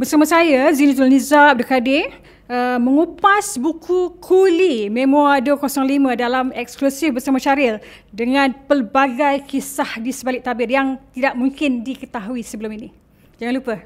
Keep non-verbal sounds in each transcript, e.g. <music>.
bersama saya Zinul Nizab Dekadir Uh, mengupas buku Kuli Memoir 205 dalam eksklusif bersama Syaril dengan pelbagai kisah di sebalik tabir yang tidak mungkin diketahui sebelum ini. Jangan lupa.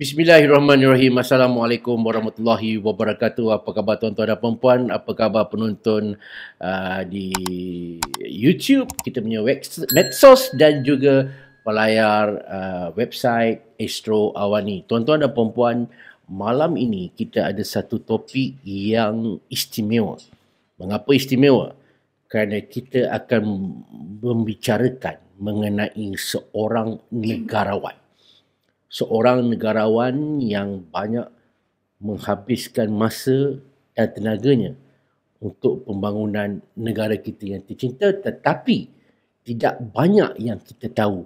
Bismillahirrahmanirrahim. Assalamualaikum warahmatullahi wabarakatuh. Apa khabar tuan-tuan dan puan-puan? Apa khabar penonton uh, di YouTube? Kita punya medsos dan juga pelayar uh, website Astro Awani. Tuan-tuan dan puan-puan, malam ini kita ada satu topik yang istimewa. Mengapa istimewa? Kerana kita akan membicarakan mengenai seorang negarawan seorang negarawan yang banyak menghabiskan masa dan tenaganya untuk pembangunan negara kita yang tercinta tetapi tidak banyak yang kita tahu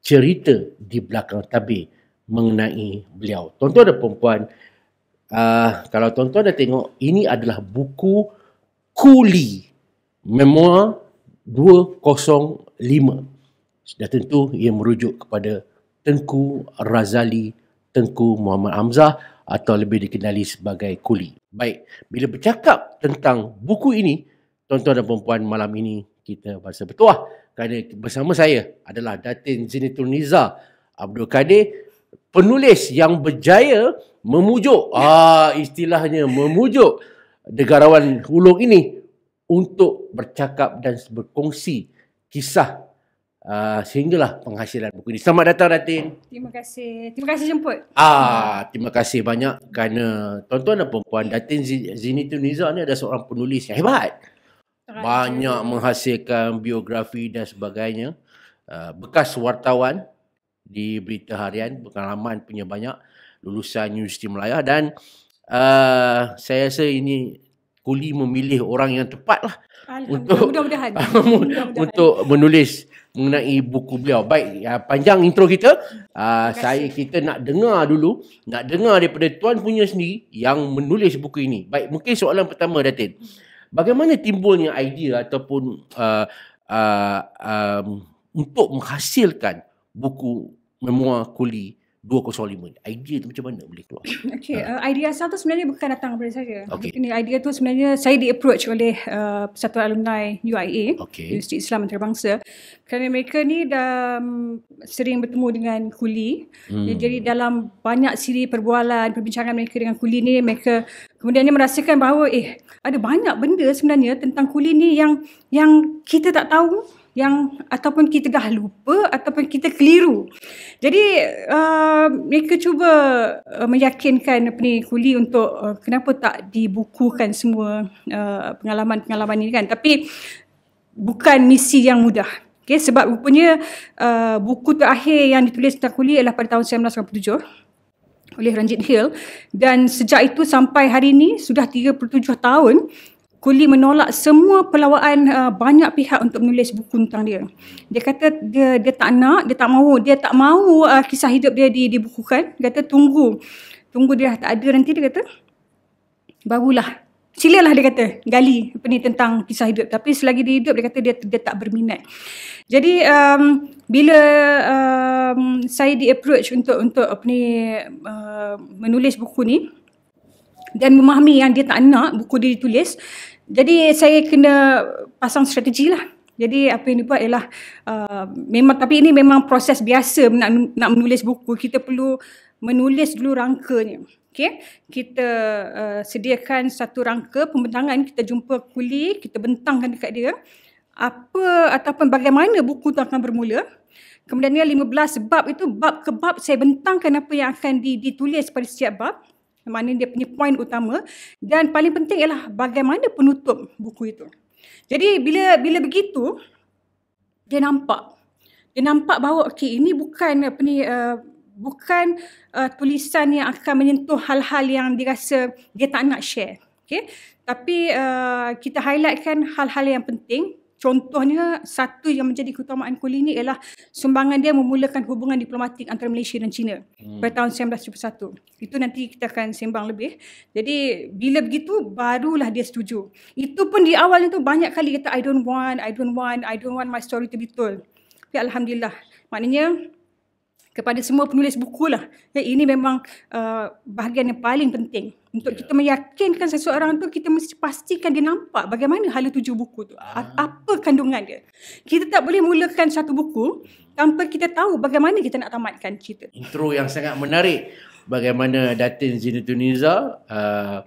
cerita di belakang tabir mengenai beliau. Tuan-tuan dan perempuan, uh, ah, kalau tuan-tuan dah tengok, ini adalah buku Kuli Memoir 205. Sudah tentu ia merujuk kepada Tengku Razali Tengku Muhammad Hamzah atau lebih dikenali sebagai Kuli. Baik, bila bercakap tentang buku ini, tuan-tuan dan puan malam ini kita bahasa bertuah kerana bersama saya adalah Datin Zinitul Niza Abdul Kadir penulis yang berjaya memujuk ah istilahnya memujuk negarawan hulung ini untuk bercakap dan berkongsi kisah uh, sehinggalah penghasilan buku ini. Selamat datang datin. Terima kasih. Terima kasih jemput. Ah, terima kasih banyak kerana tuan-tuan dan puan-puan Datin Zini Tuniza ni ada seorang penulis yang hebat. Banyak menghasilkan biografi dan sebagainya. Uh, bekas wartawan di Berita Harian, pengalaman punya banyak lulusan Universiti Melayu dan uh, saya rasa ini kuli memilih orang yang tepatlah untuk, mudah-mudahan. <laughs> mudah untuk menulis mengenai buku beliau. Baik, uh, panjang intro kita. Uh, saya kita nak dengar dulu, nak dengar daripada tuan punya sendiri yang menulis buku ini. Baik, mungkin soalan pertama Datin. Bagaimana timbulnya idea ataupun uh, uh, um, untuk menghasilkan buku memuah kuli 2.05 idea tu macam mana boleh keluar <laughs> okay, ha. uh, idea asal tu sebenarnya bukan datang daripada saya okay. ini idea tu sebenarnya saya di approach oleh uh, satu alumni UIA okay. Universiti Islam Antarabangsa kerana mereka ni dah sering bertemu dengan kuli hmm. ya, jadi dalam banyak siri perbualan perbincangan mereka dengan kuli ni mereka kemudiannya merasakan bahawa eh ada banyak benda sebenarnya tentang kuli ni yang yang kita tak tahu yang ataupun kita dah lupa ataupun kita keliru. Jadi uh, mereka cuba uh, meyakinkan apa ni kuli untuk uh, kenapa tak dibukukan semua uh, pengalaman-pengalaman ini kan. Tapi bukan misi yang mudah. Okay, sebab rupanya uh, buku terakhir yang ditulis tentang kuli adalah pada tahun 1987 oleh Ranjit Hill dan sejak itu sampai hari ini sudah 37 tahun Kuli menolak semua pelawaan uh, banyak pihak untuk menulis buku tentang dia. Dia kata dia dia tak nak, dia tak mahu, dia tak mahu uh, kisah hidup dia di dibukukan. Dia kata tunggu. Tunggu dia tak ada nanti dia kata. Barulah. Silalah dia kata gali apa ni tentang kisah hidup tapi selagi dia hidup dia kata dia dia tak berminat. Jadi um, bila um, saya di approach untuk untuk apa ni uh, menulis buku ni dan memahami yang dia tak nak buku dia ditulis jadi saya kena pasang strategi lah. Jadi apa yang dibuat ialah uh, memang tapi ini memang proses biasa nak nak menulis buku kita perlu menulis dulu rangkanya. Okay? Kita uh, sediakan satu rangka pembentangan kita jumpa kuli, kita bentangkan dekat dia apa ataupun bagaimana buku itu akan bermula. Kemudiannya 15 bab itu bab ke bab saya bentangkan apa yang akan ditulis pada setiap bab mana dia punya poin utama dan paling penting ialah bagaimana penutup buku itu. Jadi bila bila begitu dia nampak dia nampak bahawa okey ini bukan apa ni uh, bukan uh, tulisan yang akan menyentuh hal-hal yang dia rasa dia tak nak share. Okey. Tapi uh, kita highlightkan hal-hal yang penting Contohnya, satu yang menjadi keutamaan ini ialah sumbangan dia memulakan hubungan diplomatik antara Malaysia dan China hmm. pada tahun 1971. Itu nanti kita akan sembang lebih. Jadi, bila begitu, barulah dia setuju. Itu pun di awalnya tu banyak kali kata, I don't want, I don't want, I don't want my story to be told. Tapi Alhamdulillah, maknanya kepada semua penulis buku lah. Ya, ini memang uh, bahagian yang paling penting. Untuk yeah. kita meyakinkan seseorang tu, kita mesti pastikan dia nampak bagaimana hala tujuh buku tu. uh Apa kandungan dia. Kita tak boleh mulakan satu buku tanpa kita tahu bagaimana kita nak tamatkan cerita. Intro yang sangat menarik. Bagaimana Datin Zinatuniza uh,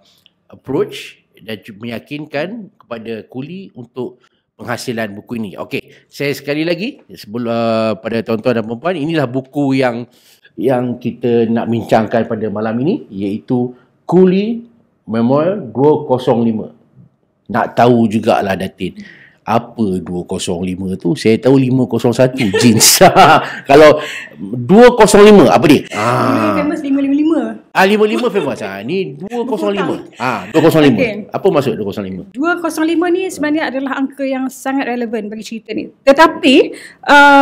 approach dan meyakinkan kepada kuli untuk penghasilan buku ini. Okey, saya sekali lagi sebelum uh, pada tuan-tuan dan puan-puan, inilah buku yang yang kita nak bincangkan pada malam ini iaitu Kuli Memoir 205. Nak tahu jugalah Datin. Hmm apa 205 tu saya tahu 501 <laughs> jeans <laughs> kalau 205 apa dia ah. famous 555 ah 55 famous ah ni 205 ah 205 okay. apa maksud 205 205 ni sebenarnya adalah angka yang sangat relevan bagi cerita ni tetapi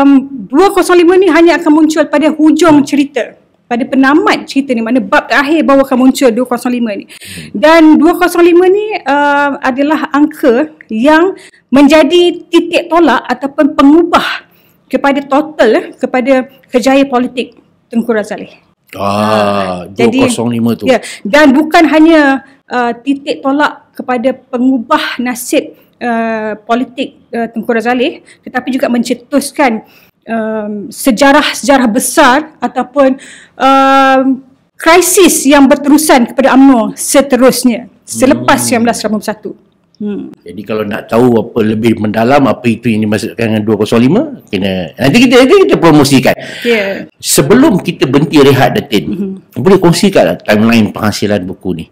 um, 205 ni hanya akan muncul pada hujung cerita pada penamat cerita ni mana bab terakhir baru akan muncul 205 ni dan 205 ni uh, adalah angka yang menjadi titik tolak ataupun pengubah kepada total eh, kepada kejayaan politik Tengku Razali. Ah, uh, ah, 205 jadi, tu. Ya, dan bukan hanya uh, titik tolak kepada pengubah nasib uh, politik uh, Tengku Razali tetapi juga mencetuskan um, sejarah-sejarah besar ataupun um, krisis yang berterusan kepada UMNO seterusnya selepas hmm. 1981. Hmm. Jadi kalau nak tahu apa lebih mendalam apa itu yang dimaksudkan dengan 205 kena nanti kita nanti kita promosikan. Yeah. Sebelum kita berhenti rehat Datin, hmm. boleh kongsikan lah timeline penghasilan buku ni.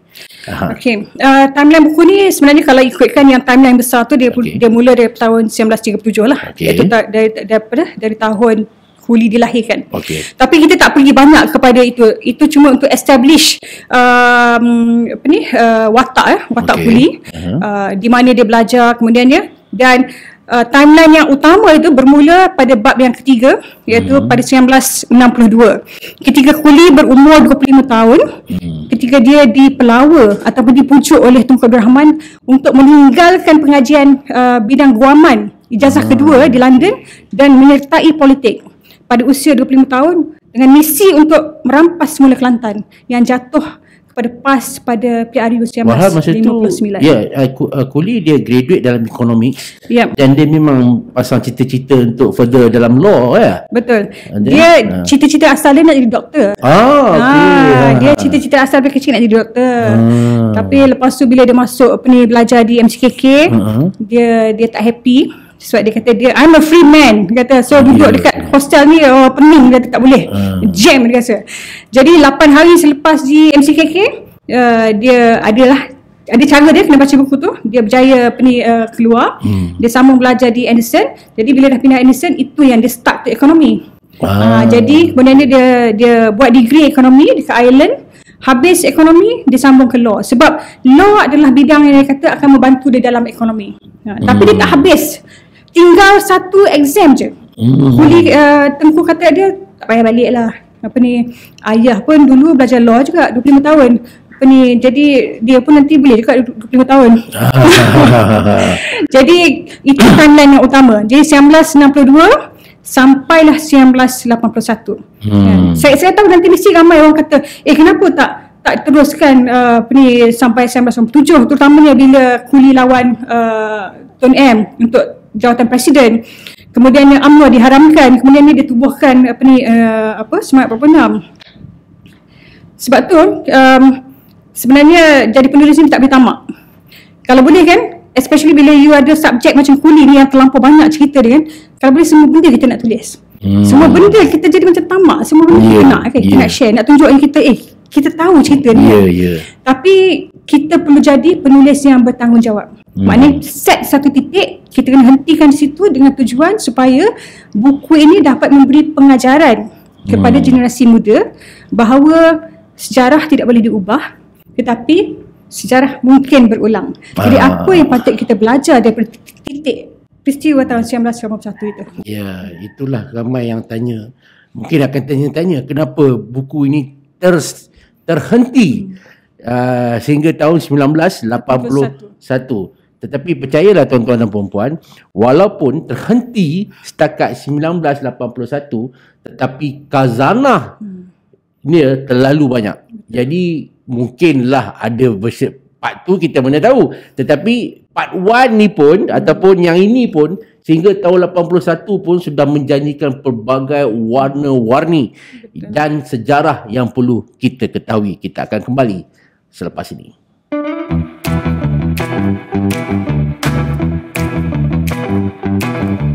Okay, uh, ah, timeline buku ni sebenarnya kalau ikutkan yang timeline besar tu dia okay. dia mula dari tahun 1937 lah. Okay. Iaitu ta- dari daripada dari tahun huli dilahirkan. Okay. Tapi kita tak pergi banyak kepada itu. Itu cuma untuk establish um, apa ni uh, watak eh, watak okay. Kuli uh-huh. uh, di mana dia belajar kemudiannya dan uh, timeline yang utama itu bermula pada bab yang ketiga iaitu hmm. pada 1962 ketika kuli berumur 25 tahun hmm. ketika dia dipelawa ataupun dipujuk oleh Tunku Abdul Rahman untuk meninggalkan pengajian uh, bidang guaman ijazah hmm. kedua di London dan menyertai politik pada usia 25 tahun dengan misi untuk merampas semula Kelantan yang jatuh pada PAS pada PRU Sdn ya Mas masa 59. tu ya uh, kuli dia graduate dalam economics yep. dan dia memang pasang cita-cita untuk further dalam law ya betul dan dia uh. cita-cita asal dia nak jadi doktor ah, okay. Ah, ha, ha, dia ha. cita-cita asal dia kecil nak jadi doktor ah. tapi lepas tu bila dia masuk apa ni belajar di MCKK uh-huh. dia dia tak happy sebab dia kata dia I'm a free man dia kata so duduk yeah. dekat hostel ni oh, pening dia kata tak boleh uh. jam dia rasa jadi 8 hari selepas di MCKK uh, dia adalah ada cara dia kena baca buku tu dia berjaya peni, uh, keluar hmm. dia sambung belajar di Anderson jadi bila dah pindah Anderson itu yang dia start to ekonomi uh. Uh, jadi kemudian dia, dia dia buat degree ekonomi dekat Ireland habis ekonomi dia sambung ke law sebab law adalah bidang yang dia kata akan membantu dia dalam ekonomi uh, hmm. tapi dia hmm. tak habis tinggal satu exam je. Mm-hmm. Kuli uh, eh, tengku kata dia tak payah balik lah. Apa ni, ayah pun dulu belajar law juga 25 tahun. Apa ni, jadi dia pun nanti boleh juga 25 tahun. <laughs> jadi itu timeline yang utama. Jadi 1962, sampailah 1981. Hmm. Ya. Saya saya tahu nanti mesti ramai orang kata, "Eh kenapa tak tak teruskan uh, apa ni sampai 1997 terutamanya bila kuli lawan uh, Tun M untuk jawatan presiden. Kemudian yang UMNO diharamkan, kemudian dia ditubuhkan apa ni uh, apa Smart 46. Sebab tu um, sebenarnya jadi penulis ni tak boleh tamak. Kalau boleh kan, especially bila you ada subjek macam kuli ni yang terlampau banyak cerita dia kan, kalau boleh semua benda kita nak tulis. Hmm. Semua benda kita jadi macam tamak, semua benda yeah. kita nak, okay? yeah. kita nak share, nak tunjuk kita eh kita tahu cerita ni. Yeah, kan. yeah. Tapi kita perlu jadi penulis yang bertanggungjawab. Hmm. Maknanya set satu titik, kita kena hentikan situ dengan tujuan supaya buku ini dapat memberi pengajaran kepada hmm. generasi muda bahawa sejarah tidak boleh diubah tetapi sejarah mungkin berulang. Ah. Jadi apa yang patut kita belajar daripada titik peristiwa tahun 1991 itu? Ya, itulah ramai yang tanya. Mungkin akan tanya-tanya kenapa buku ini ter, terhenti hmm. Ah, sehingga tahun 1981. 81. Tetapi percayalah tuan-tuan dan puan-puan, walaupun terhenti setakat 1981, tetapi kazana hmm. dia terlalu banyak. Jadi mungkinlah ada versi part tu kita mana tahu. Tetapi part 1 ni pun hmm. ataupun yang ini pun sehingga tahun 81 pun sudah menjanjikan pelbagai warna-warni dan sejarah yang perlu kita ketahui. Kita akan kembali selepas ini. Thank you.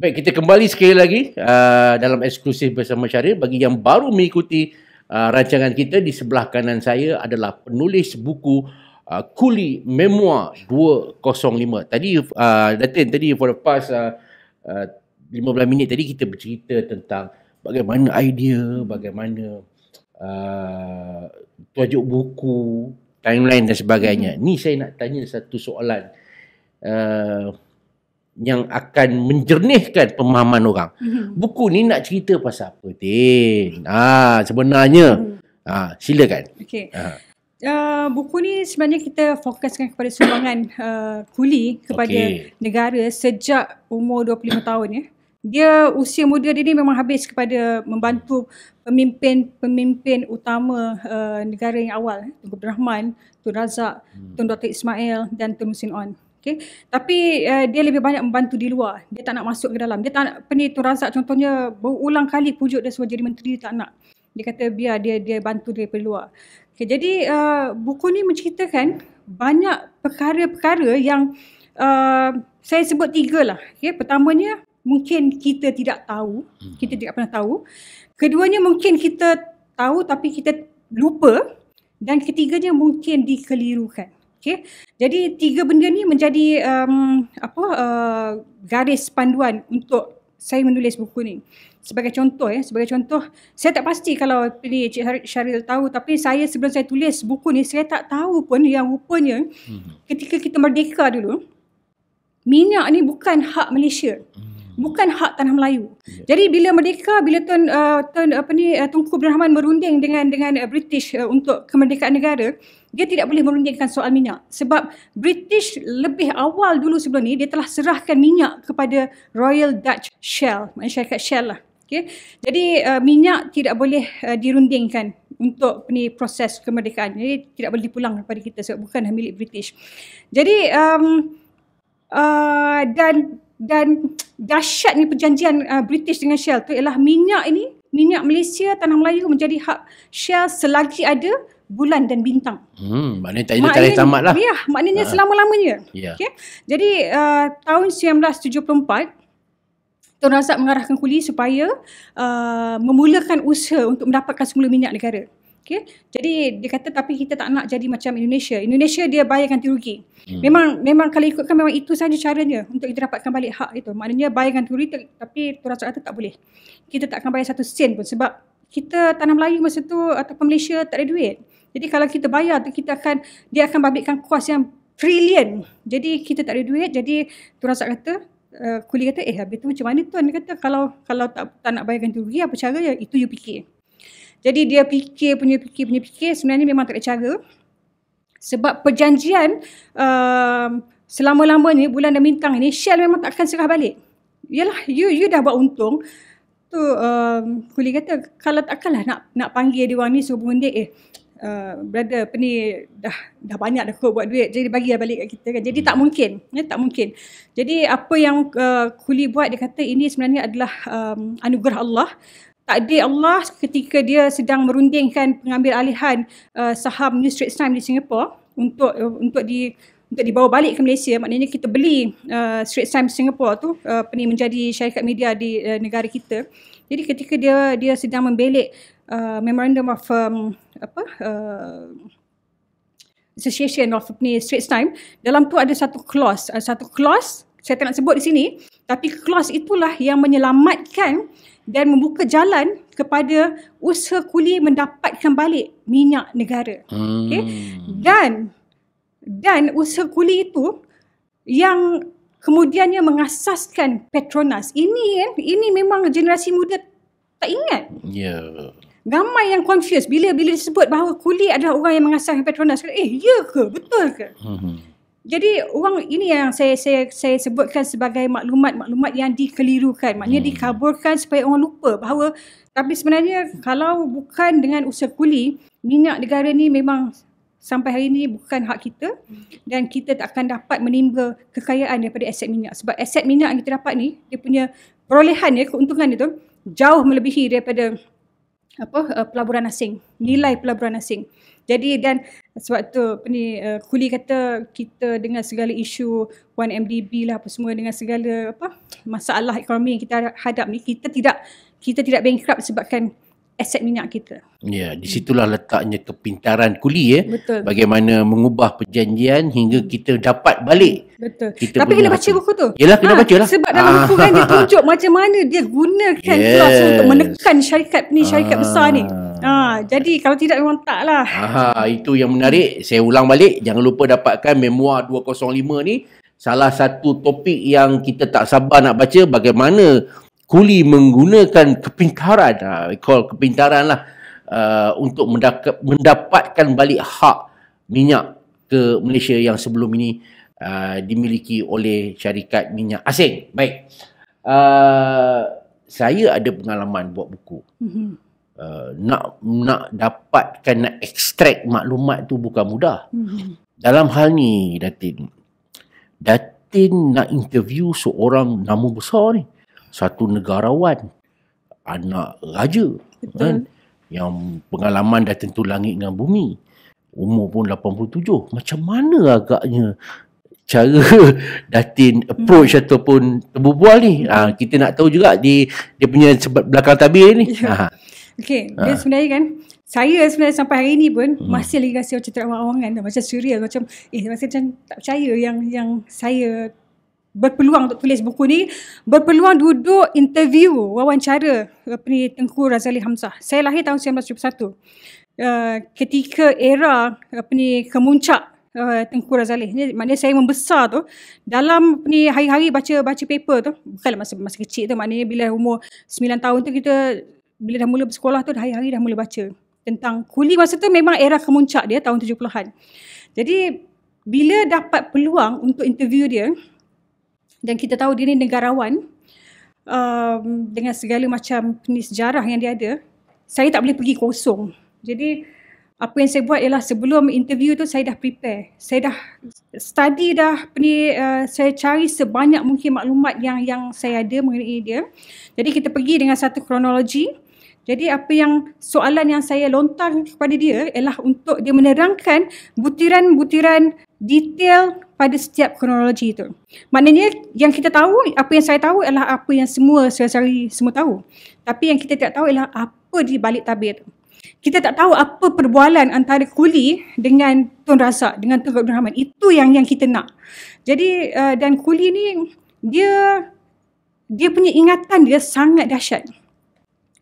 Baik, kita kembali sekali lagi uh, dalam eksklusif bersama Syarif. Bagi yang baru mengikuti uh, rancangan kita, di sebelah kanan saya adalah penulis buku uh, Kuli Memoir 205. Tadi, uh, Datin, tadi for the past uh, uh, 15 minit tadi kita bercerita tentang bagaimana idea, bagaimana uh, tajuk buku, timeline dan sebagainya. Ini saya nak tanya satu soalan. Uh, yang akan menjernihkan pemahaman orang. hmm Buku ni nak cerita pasal apa, Tin? Ah, sebenarnya. Mm-hmm. Ah, silakan. Okey. Ha. Ah. Uh, buku ni sebenarnya kita fokuskan kepada sumbangan uh, kuli kepada okay. negara sejak umur 25 tahun ya. Dia usia muda dia ni memang habis kepada membantu pemimpin-pemimpin utama uh, negara yang awal Tun Abdul Rahman, Tun Razak, hmm. Tun Dr Ismail dan Tun Musin On. Okay. Tapi uh, dia lebih banyak membantu di luar. Dia tak nak masuk ke dalam. Dia tak nak, apa Tun Razak contohnya berulang kali pujuk dia suruh jadi menteri, dia tak nak. Dia kata biar dia dia bantu dari luar. Okay, jadi uh, buku ni menceritakan banyak perkara-perkara yang uh, saya sebut tiga lah. Okay, pertamanya mungkin kita tidak tahu, hmm. kita tidak pernah tahu. Keduanya mungkin kita tahu tapi kita lupa. Dan ketiganya mungkin dikelirukan. Okay. Jadi tiga benda ni menjadi um, apa uh, garis panduan untuk saya menulis buku ni. Sebagai contoh ya, sebagai contoh, saya tak pasti kalau pilih Cik Syaril tahu tapi saya sebelum saya tulis buku ni saya tak tahu pun yang rupanya hmm. ketika kita merdeka dulu minyak ni bukan hak Malaysia. Hmm. Bukan hak tanah Melayu. Yeah. Jadi bila merdeka, bila tuan, uh, tuan apa ni uh, Tunku Abdul merunding dengan dengan uh, British uh, untuk kemerdekaan negara, dia tidak boleh merundingkan soal minyak sebab British lebih awal dulu sebelum ni dia telah serahkan minyak kepada Royal Dutch Shell syarikat Shell lah okay. jadi uh, minyak tidak boleh uh, dirundingkan untuk ni proses kemerdekaan jadi tidak boleh dipulang kepada kita sebab bukan lah milik British jadi um, uh, dan dan dahsyat ni perjanjian uh, British dengan Shell tu ialah minyak ini minyak Malaysia tanah Melayu menjadi hak Shell selagi ada bulan dan bintang. Hmm, maknanya tak ada tarikh tamat lah. Ya, maknanya ha. selama-lamanya. Ya. Okay? Jadi, uh, tahun 1974, Tuan Razak mengarahkan kuli supaya uh, memulakan usaha untuk mendapatkan semula minyak negara. Okay? Jadi, dia kata tapi kita tak nak jadi macam Indonesia. Indonesia dia bayar ganti rugi. Hmm. Memang memang kalau ikutkan memang itu saja caranya untuk kita dapatkan balik hak itu. Maknanya bayar ganti rugi tapi Tuan Razak kata tak boleh. Kita tak akan bayar satu sen pun sebab kita tanam lagi masa tu ataupun Malaysia tak ada duit. Jadi kalau kita bayar tu kita akan dia akan babitkan kos yang trilion. Jadi kita tak ada duit. Jadi tu rasa kata uh, kuli kata eh habis tu macam mana tuan dia kata kalau kalau tak tak nak bayar ganti rugi apa cara ya itu you fikir. Jadi dia fikir punya fikir punya fikir sebenarnya memang tak ada cara. Sebab perjanjian uh, selama-lamanya bulan dan bintang ini Shell memang tak akan serah balik. Yalah you you dah buat untung tu uh, um, kuli kata kalau takkanlah nak nak panggil dia orang ni suruh bunuh dia eh Uh, brother apa ni dah dah banyak dah kot buat duit jadi bagi balik kat kita kan jadi tak mungkin ya tak mungkin jadi apa yang uh, kuli buat dia kata ini sebenarnya adalah um, anugerah Allah takdir Allah ketika dia sedang merundingkan pengambil alihan uh, saham New Street Time di Singapura untuk uh, untuk di untuk dibawa balik ke Malaysia maknanya kita beli uh, Straits Times Singapore tu apa uh, ni menjadi syarikat media di uh, negara kita jadi ketika dia dia sedang membelik uh, memorandum of um, apa uh, association of ni Straits Times dalam tu ada satu clause uh, satu clause saya tak nak sebut di sini tapi clause itulah yang menyelamatkan dan membuka jalan kepada usaha kuli mendapatkan balik minyak negara. Hmm. Okay? Dan dan usaha kuli itu yang kemudiannya mengasaskan Petronas. Ini kan, ini memang generasi muda tak ingat. Ya. Yeah. Ramai yang confused bila bila disebut bahawa kuli adalah orang yang mengasaskan Petronas. Eh, ya ke? Betul ke? Hmm. Jadi orang ini yang saya saya saya sebutkan sebagai maklumat-maklumat yang dikelirukan. Maknanya hmm. dikaburkan supaya orang lupa bahawa tapi sebenarnya kalau bukan dengan usaha kuli, minyak negara ini memang sampai hari ini bukan hak kita dan kita tak akan dapat menimba kekayaan daripada aset minyak sebab aset minyak yang kita dapat ni dia punya perolehan ya keuntungan dia tu jauh melebihi daripada apa uh, pelaburan asing nilai pelaburan asing jadi dan sebab tu apa ni uh, kuli kata kita dengan segala isu 1MDB lah apa semua dengan segala apa masalah ekonomi yang kita hadap ni kita tidak kita tidak bankrupt sebabkan aset minyak kita. Ya, di situlah letaknya kepintaran kuli ya. Betul. Bagaimana mengubah perjanjian hingga hmm. kita dapat balik. Betul. Kita Tapi kena baca buku tu. Yalah kena ha, baca lah. Sebab dalam buku kan dia ah. tunjuk macam mana dia gunakan yes. kelas untuk menekan syarikat ni, syarikat Aa. Ah. besar ni. Ha, jadi kalau tidak memang tak lah. Aha, itu yang menarik. Saya ulang balik. Jangan lupa dapatkan memuar 205 ni. Salah satu topik yang kita tak sabar nak baca bagaimana kuli menggunakan kepintaran ha, we call kepintaran lah uh, untuk mendapatkan balik hak minyak ke Malaysia yang sebelum ini uh, dimiliki oleh syarikat minyak asing baik uh, saya ada pengalaman buat buku mm-hmm. Uh, nak nak dapatkan nak extract maklumat tu bukan mudah. Mm-hmm. Dalam hal ni Datin. Datin nak interview seorang nama besar ni. Mm-hmm satu negarawan anak raja Betul. kan yang pengalaman dah tentu langit dengan bumi umur pun 87 macam mana agaknya cara <laughs> datin approach hmm. ataupun terbubual ni ha, kita nak tahu juga di dia punya sebab belakang tabir ni ya. ha. Okay, dia ha. sebenarnya kan saya sebenarnya sampai hari ni pun hmm. masih lagi rasa macam terawang-awangan macam surreal macam eh masih macam tak percaya yang yang saya berpeluang untuk tulis buku ni berpeluang duduk interview wawancara apa ni Tengku Razali Hamzah. Saya lahir tahun 1971. Uh, ketika era apa ni kemuncak uh, Tengku Razali. Ni maknanya saya membesar tu dalam apa ni hari-hari baca baca paper tu bukan masa masa kecil tu maknanya bila umur 9 tahun tu kita bila dah mula bersekolah tu hari-hari dah mula baca tentang kuli masa tu memang era kemuncak dia tahun 70-an. Jadi bila dapat peluang untuk interview dia, dan kita tahu dia ni negarawan um, dengan segala macam ni sejarah yang dia ada saya tak boleh pergi kosong jadi apa yang saya buat ialah sebelum interview tu saya dah prepare saya dah study dah ni uh, saya cari sebanyak mungkin maklumat yang yang saya ada mengenai dia jadi kita pergi dengan satu kronologi jadi apa yang soalan yang saya lontar kepada dia ialah untuk dia menerangkan butiran-butiran detail pada setiap kronologi itu. Maknanya yang kita tahu, apa yang saya tahu adalah apa yang semua sehari-hari semua tahu. Tapi yang kita tidak tahu adalah apa di balik tabir itu. Kita tak tahu apa perbualan antara kuli dengan Tun Razak, dengan Tun Abdul Rahman. Itu yang yang kita nak. Jadi uh, dan kuli ni dia dia punya ingatan dia sangat dahsyat.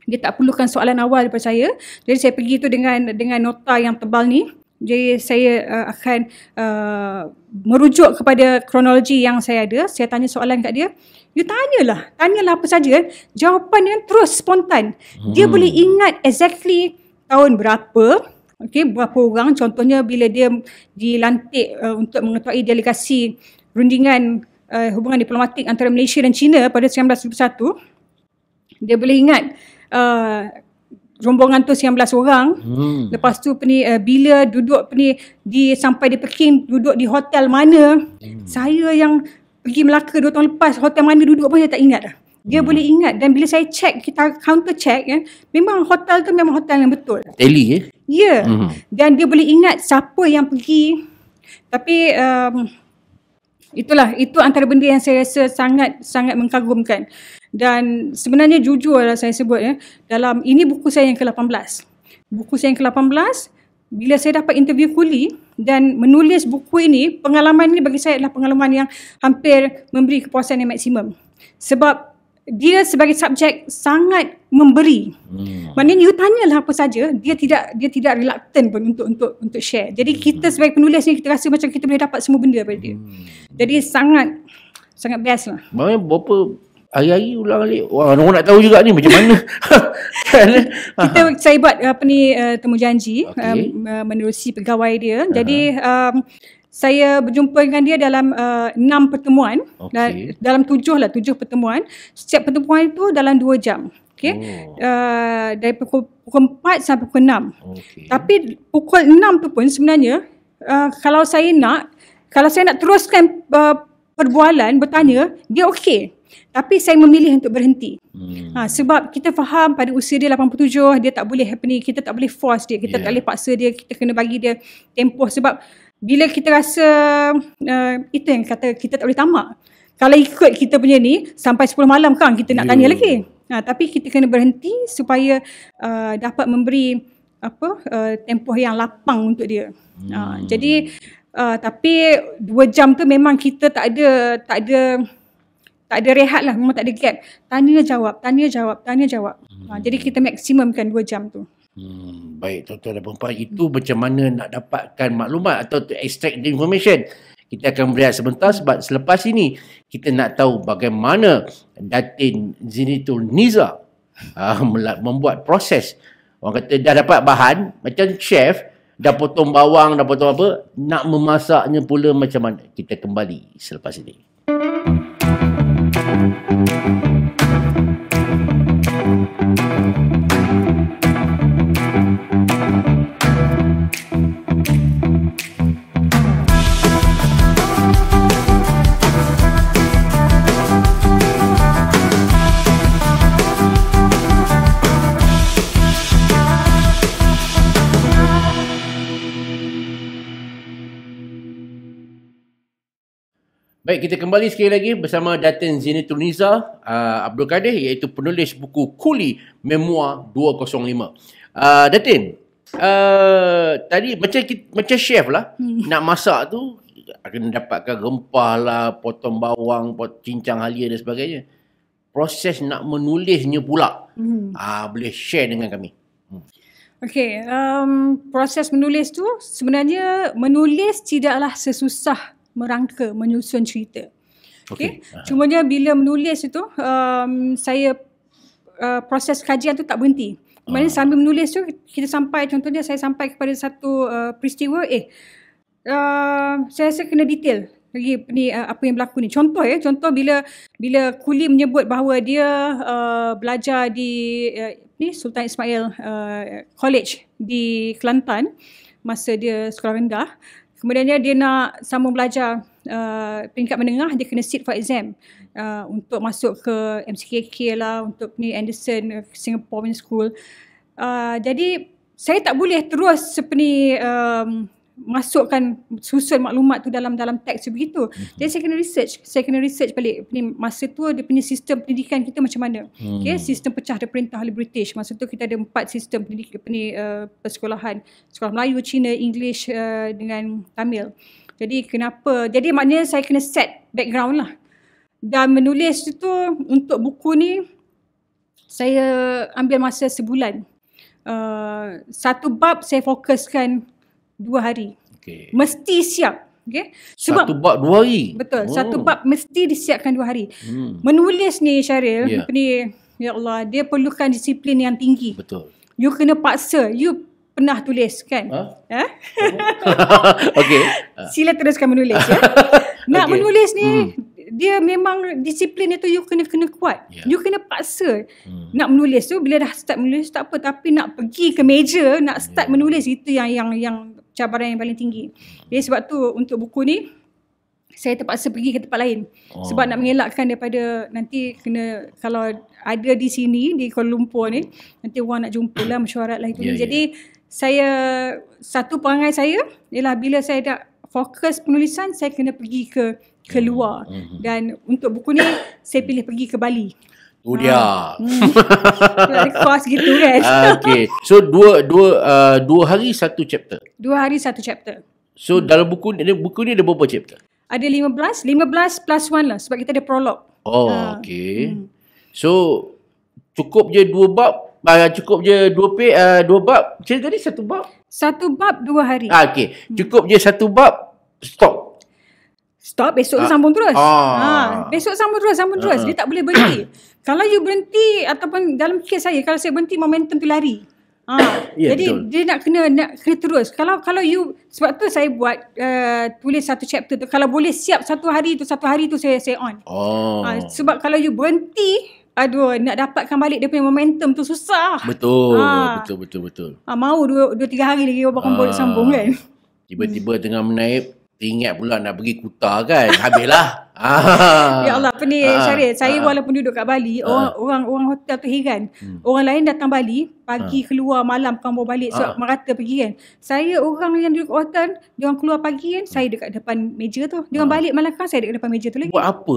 Dia tak perlukan soalan awal daripada saya. Jadi saya pergi tu dengan dengan nota yang tebal ni. Jadi saya uh, akan uh, merujuk kepada kronologi yang saya ada. Saya tanya soalan kat dia. You tanyalah. Tanyalah apa saja. Jawapan dia kan terus spontan. Dia hmm. boleh ingat exactly tahun berapa. Okay, berapa orang. Contohnya bila dia dilantik uh, untuk mengetuai delegasi rundingan uh, hubungan diplomatik antara Malaysia dan China pada 1971. Dia boleh ingat uh, rombongan tu 19 orang. Hmm. Lepas tu peni uh, bila duduk peni di sampai di Peking duduk di hotel mana? Hmm. Saya yang pergi Melaka 2 tahun lepas hotel mana duduk pun saya tak ingat dah. Dia hmm. boleh ingat dan bila saya check kita counter check ya, memang hotel tu memang hotel yang betul. Teli ya? Eh? Ya. Hmm. Dan dia boleh ingat siapa yang pergi. Tapi um, itulah itu antara benda yang saya rasa sangat sangat mengagumkan. Dan sebenarnya jujurlah saya sebut ya, dalam ini buku saya yang ke-18. Buku saya yang ke-18 bila saya dapat interview kuli dan menulis buku ini, pengalaman ini bagi saya adalah pengalaman yang hampir memberi kepuasan yang maksimum. Sebab dia sebagai subjek sangat memberi. Hmm. Maknanya you tanyalah apa saja, dia tidak dia tidak reluctant pun untuk untuk untuk share. Jadi hmm. kita sebagai penulis ni kita rasa macam kita boleh dapat semua benda daripada dia. Hmm. Jadi sangat sangat best lah. Maknanya berapa hari-hari ulang balik wah orang nak tahu juga ni macam mana <laughs> kan? kita saya buat apa ni uh, temu janji okay. uh, eh, eh, menerusi pegawai dia uh-huh. jadi um, saya berjumpa dengan dia dalam enam pertemuan okay. dan dalam tujuh lah tujuh pertemuan setiap pertemuan itu dalam dua jam Okay. Oh. Uh, dari pukul, pukul 4 sampai pukul enam. Okay. Tapi pukul enam tu pun sebenarnya uh, kalau saya nak kalau saya nak teruskan uh, perbualan bertanya dia okey. Tapi saya memilih untuk berhenti. Hmm. Ha, sebab kita faham pada usia dia 87, dia tak boleh ni. Kita tak boleh force dia. Kita yeah. tak boleh paksa dia. Kita kena bagi dia tempoh. Sebab bila kita rasa, uh, itu yang kata kita tak boleh tamak. Kalau ikut kita punya ni, sampai 10 malam kan kita nak yeah. tanya lagi. Ha, tapi kita kena berhenti supaya uh, dapat memberi apa uh, tempoh yang lapang untuk dia. Ha, hmm. Ha, jadi, uh, tapi dua jam tu memang kita tak ada, tak ada tak ada rehat lah, memang tak ada gap. Tanya jawab, tanya jawab, tanya jawab. Hmm. Ha, jadi hmm. kita maksimumkan 2 jam tu. Hmm, baik, tuan-tuan dan perempuan. Itu hmm. macam mana nak dapatkan maklumat atau to extract the information. Kita akan berehat sebentar sebab selepas ini kita nak tahu bagaimana Datin Zinitul Niza uh, <laughs> membuat proses. Orang kata dah dapat bahan, macam chef dah potong bawang, dah potong apa, nak memasaknya pula macam mana. Kita kembali selepas ini. Hmm. Thank you. Baik, kita kembali sekali lagi bersama Datin Zinitul Niza uh, Abdul Kadir iaitu penulis buku Kuli Memoir 205. Uh, Datin, uh, tadi macam macam chef lah hmm. nak masak tu akan dapatkan rempah lah, potong bawang, pot cincang halia dan sebagainya. Proses nak menulisnya pula hmm. uh, boleh share dengan kami. Hmm. Okay, um, proses menulis tu sebenarnya menulis tidaklah sesusah merangka menyusun cerita. Okey. Okay. Uh-huh. Cumanya bila menulis itu um, saya uh, proses kajian tu tak berhenti. Maknanya uh-huh. Ah. sambil menulis tu kita sampai contohnya saya sampai kepada satu uh, peristiwa eh uh, saya rasa kena detail lagi ni uh, apa yang berlaku ni. Contoh ya, eh, contoh bila bila kuli menyebut bahawa dia uh, belajar di uh, ni Sultan Ismail uh, College di Kelantan masa dia sekolah rendah Kemudiannya dia nak sambung belajar uh, peringkat menengah, dia kena sit for exam uh, untuk masuk ke MCKK lah, untuk ni Anderson, uh, Singapore school. Uh, jadi saya tak boleh terus seperti um, masukkan susun maklumat tu dalam dalam teks tu begitu. mm Jadi saya kena research, saya kena research balik ni masa tu dia punya sistem pendidikan kita macam mana. Mm. Okey, sistem pecah dari perintah oleh British. Masa tu kita ada empat sistem pendidikan ni uh, eh, persekolahan, sekolah Melayu, Cina, English uh, dengan Tamil. Jadi kenapa? Jadi maknanya saya kena set background lah. Dan menulis itu untuk buku ni saya ambil masa sebulan. Uh, satu bab saya fokuskan dua hari. Okay. Mesti siap. Okay? Sebab, satu bab dua hari? Betul. Oh. Satu bab mesti disiapkan dua hari. Hmm. Menulis ni Syaril, yeah. ni, ya Allah, dia perlukan disiplin yang tinggi. Betul. You kena paksa. You pernah tulis kan? Ha? Huh? Huh? okay. Sila teruskan menulis ya. <laughs> Nak okay. menulis ni, hmm. Dia memang disiplin itu you kena kena kuat. Yeah. You kena paksa hmm. nak menulis tu bila dah start menulis tak apa tapi nak pergi ke meja nak start yeah. menulis itu yang yang yang cabaran yang paling tinggi. Jadi sebab tu untuk buku ni saya terpaksa pergi ke tempat lain oh. sebab nak mengelakkan daripada nanti kena kalau ada di sini di Kuala Lumpur ni nanti orang nak jumpa lah mesyuarat lah itu. Yeah, ya. Jadi yeah. saya satu perangai saya ialah bila saya dah fokus penulisan saya kena pergi ke keluar mm-hmm. dan untuk buku ni saya pilih pergi ke Bali. Udia. Oh, ah. Hmm. Kelas gitu kan. Uh, ah, okay. So dua dua uh, dua hari satu chapter. Dua hari satu chapter. So hmm. dalam buku ni buku ni ada berapa chapter? Ada 15, 15 plus 1 lah sebab kita ada prolog. Oh, uh, okay. Hmm. So cukup je dua bab Uh, cukup je dua pe uh, dua bab. Cerita tadi satu bab. Satu bab dua hari. Ah, okey. Cukup je satu bab stop stop besok ah. tu sambung terus. Ah. Ha, besok sambung terus, sambung terus. Dia ah. tak boleh berhenti. <coughs> kalau you berhenti ataupun dalam kes saya kalau saya berhenti momentum tu lari. Ha. <coughs> yeah, jadi betul. dia nak kena nak kena terus. Kalau kalau you sebab tu saya buat uh, tulis satu chapter tu kalau boleh siap satu hari tu satu hari tu saya saya on. Oh. Ha, sebab kalau you berhenti Aduh, nak dapatkan balik dia punya momentum tu susah. Betul, ha. betul, betul, betul. Ha, mau dua, dua, tiga hari lagi, bapak ha. boleh sambung kan? Tiba-tiba hmm. tengah menaip, Teringat pula nak pergi Kuta kan. Habislah. ah. <laughs> Ya Allah pening ah. ah. Syarif. Saya ah. walaupun duduk kat Bali, orang-orang ah. orang hotel tu heran. Hmm. Orang lain datang Bali, pagi ah. keluar, malam kampung balik sebab ah. merata pergi kan. Saya orang yang duduk hotel, dia orang keluar pagi kan, saya dekat depan meja tu. Dia orang ah. balik malam kan, saya dekat depan meja tu lagi. Buat apa?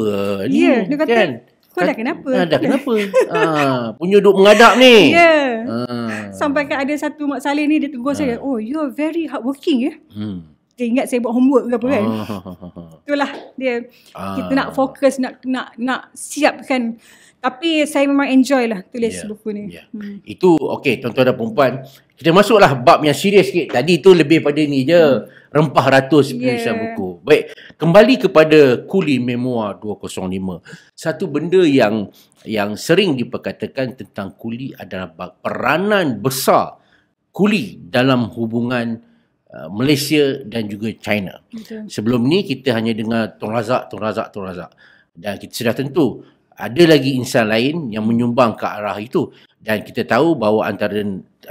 Ni, ya, dia kata, kan? Kau dah kenapa? Ah, dah kenapa? <laughs> ah, punya duduk mengadap ni. Ya. Yeah. Ah. Sampai kan ada satu Mak Saleh ni, dia tegur ah. saya, oh you are very hardworking ya. Eh? Hmm dia ingat saya buat homework ke apa kan. Ah. Itulah dia. Ah. Kita nak ah. fokus, nak nak nak siapkan. Tapi saya memang enjoy lah tulis yeah. buku ni. Yeah. Hmm. Itu okey tuan-tuan dan perempuan. Kita masuklah bab yang serius sikit. Tadi tu lebih pada ni je. Hmm. Rempah ratus ya. penulisan buku. Baik. Kembali kepada Kuli Memoir 205. Satu benda yang yang sering diperkatakan tentang kuli adalah peranan besar kuli dalam hubungan Uh, Malaysia dan juga China. Betul. Sebelum ni kita hanya dengar Tong Razak, Tong Razak, Tong Razak. Dan kita sudah tentu ada lagi insan lain yang menyumbang ke arah itu. Dan kita tahu bahawa antara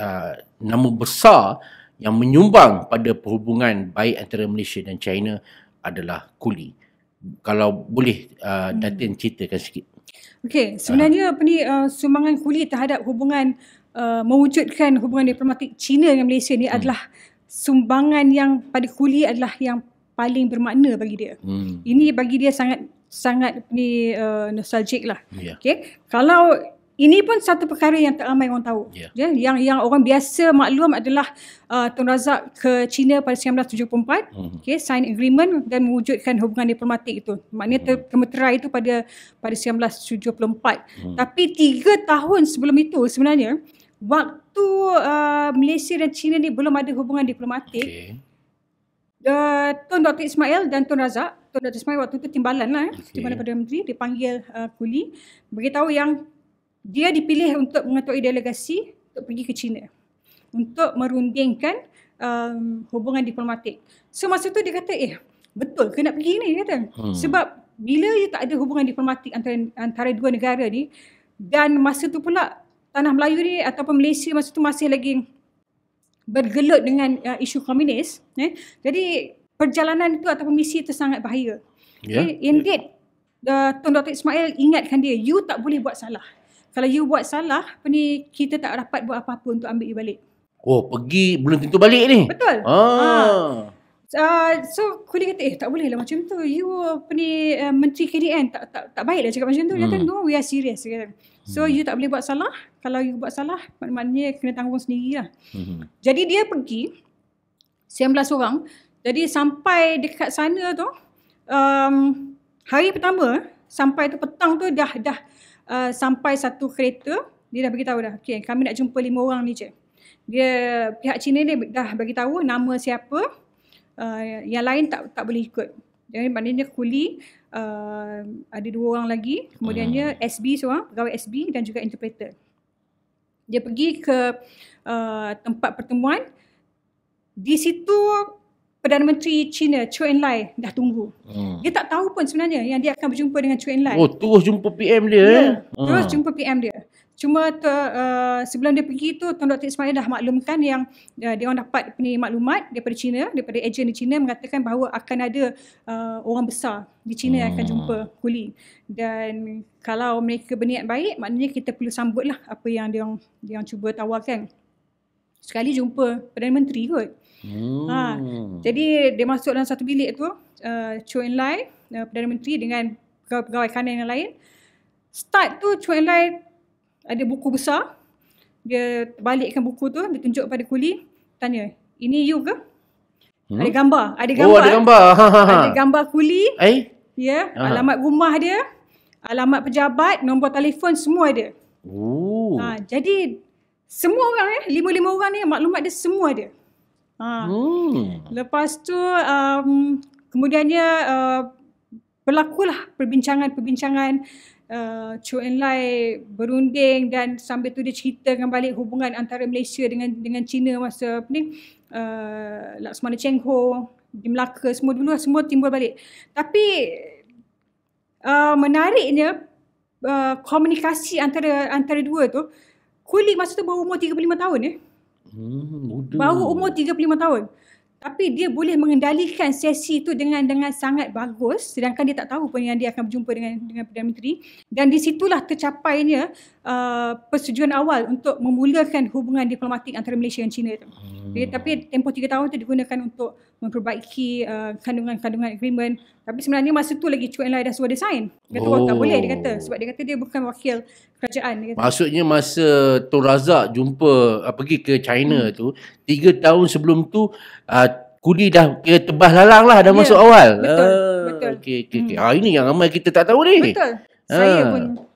uh, nama besar yang menyumbang pada perhubungan baik antara Malaysia dan China adalah Kuli. Kalau boleh uh, hmm. Datin ceritakan sikit. Okey, sebenarnya uh. apa ni uh, sumbangan Kuli terhadap hubungan uh, mewujudkan hubungan diplomatik China dengan Malaysia ni hmm. adalah sumbangan yang pada kuli adalah yang paling bermakna bagi dia. Hmm. Ini bagi dia sangat sangat ni uh, nostalgic lah. Yeah. Okay. Kalau ini pun satu perkara yang tak ramai orang tahu. Yeah. Yeah. Yang yang orang biasa maklum adalah uh, Tun Razak ke China pada 1974. Mm. Okay, sign agreement dan mewujudkan hubungan diplomatik itu. Maknanya mm. kemeterai itu pada pada 1974. Mm. Tapi tiga tahun sebelum itu sebenarnya, waktu uh, Malaysia dan China ni belum ada hubungan diplomatik. Okay. Uh, Tun Dr. Ismail dan Tun Razak, Tun Dr. Ismail waktu itu timbalan lah, eh. okay. timbalan Perdana Menteri, dipanggil uh, kuli, beritahu yang dia dipilih untuk mengetuai delegasi untuk pergi ke China untuk merundingkan um, hubungan diplomatik. So masa tu dia kata, eh betul ke nak pergi ni? Dia kata. Hmm. Sebab bila you tak ada hubungan diplomatik antara, antara dua negara ni dan masa tu pula tanah Melayu ni ataupun Malaysia masa tu masih lagi bergelut dengan uh, isu komunis eh. jadi perjalanan itu ataupun misi itu sangat bahaya yeah. okay. Ya. indeed yeah. uh, Tuan Dr. Ismail ingatkan dia you tak boleh buat salah kalau you buat salah apa ni kita tak dapat buat apa-apa untuk ambil you balik oh pergi belum tentu balik ni betul ah. Ah. Uh, so kuli kata eh tak boleh lah macam tu you apa ni uh, menteri KDN tak tak tak baiklah cakap macam tu hmm. dia kata hmm. no we are serious So hmm. you tak boleh buat salah. Kalau you buat salah, maknanya kena tanggung sendirilah. Hmm. Jadi dia pergi 19 orang. Jadi sampai dekat sana tu um, hari pertama sampai tu petang tu dah dah uh, sampai satu kereta dia dah bagi tahu dah. Okay, kami nak jumpa lima orang ni je. Dia pihak Cina ni dah bagi tahu nama siapa. Uh, yang lain tak tak boleh ikut. Jadi maknanya kuli Uh, ada dua orang lagi. Kemudiannya hmm. SB seorang, pegawai SB dan juga interpreter. Dia pergi ke uh, tempat pertemuan. Di situ Perdana Menteri China, Chu Lai dah tunggu. Hmm. Dia tak tahu pun sebenarnya yang dia akan berjumpa dengan Chu Lai. Oh, terus jumpa PM dia. Yeah. Eh? Terus ah. jumpa PM dia. Cuma tu, uh, eh, sebelum dia pergi tu Tuan Dr. Ismail dah maklumkan yang uh, dia orang dapat punya maklumat daripada China, daripada ejen di China mengatakan bahawa akan ada uh, orang besar di China hmm. yang akan hmm. jumpa kuli. Dan kalau mereka berniat baik, maknanya kita perlu sambut lah apa yang dia orang dia orang cuba tawarkan. Sekali jumpa Perdana Menteri kot. Ha, hmm. Ha. Jadi dia masuk dalam satu bilik tu, uh, Chou Enlai, uh, Perdana Menteri dengan pegawai-pegawai kanan yang lain. Start tu Chou Enlai ada buku besar. Dia balikkan buku tu, dia tunjuk pada kuli, tanya, "Ini you ke?" Hmm? Ada gambar, ada gambar. Oh, ada gambar. ada gambar ha, ha, ha. kuli. Eh? Ya, yeah, alamat rumah dia, alamat pejabat, nombor telefon semua ada. Oh. Ha, jadi semua orang eh, lima-lima orang ni maklumat dia semua ada. Ha. Hmm. Lepas tu um, kemudiannya uh, berlakulah perbincangan-perbincangan uh, Chow Chuen Lai berunding dan sambil tu dia cerita dengan balik hubungan antara Malaysia dengan dengan China masa apa ni uh, Laksamana Cheng Ho di Melaka semua dulu lah, semua timbul balik. Tapi uh, menariknya uh, komunikasi antara antara dua tu Kulik masa tu baru umur 35 tahun eh. Hmm, muda. Baru umur 35 tahun tapi dia boleh mengendalikan sesi itu dengan dengan sangat bagus sedangkan dia tak tahu pun yang dia akan berjumpa dengan dengan Perdana Menteri dan di situlah tercapainya uh, persetujuan awal untuk memulakan hubungan diplomatik antara Malaysia dan China itu. Hmm. Jadi, tapi tempoh tiga tahun itu digunakan untuk memperbaiki uh, kandungan-kandungan agreement tapi sebenarnya masa tu lagi Cuk Enlai dah suruh dia sign dia kata oh. tak boleh dia kata sebab dia kata dia bukan wakil kerajaan dia kata. maksudnya masa Tun Razak jumpa uh, pergi ke China hmm. tu tiga tahun sebelum tu uh, Kudi dah kira tebas lalang lah dah yeah, masuk awal. Betul. Ah, betul. Okey okey okey. Hmm. Ah ini yang ramai kita tak tahu ni. Betul. Ah. Saya pun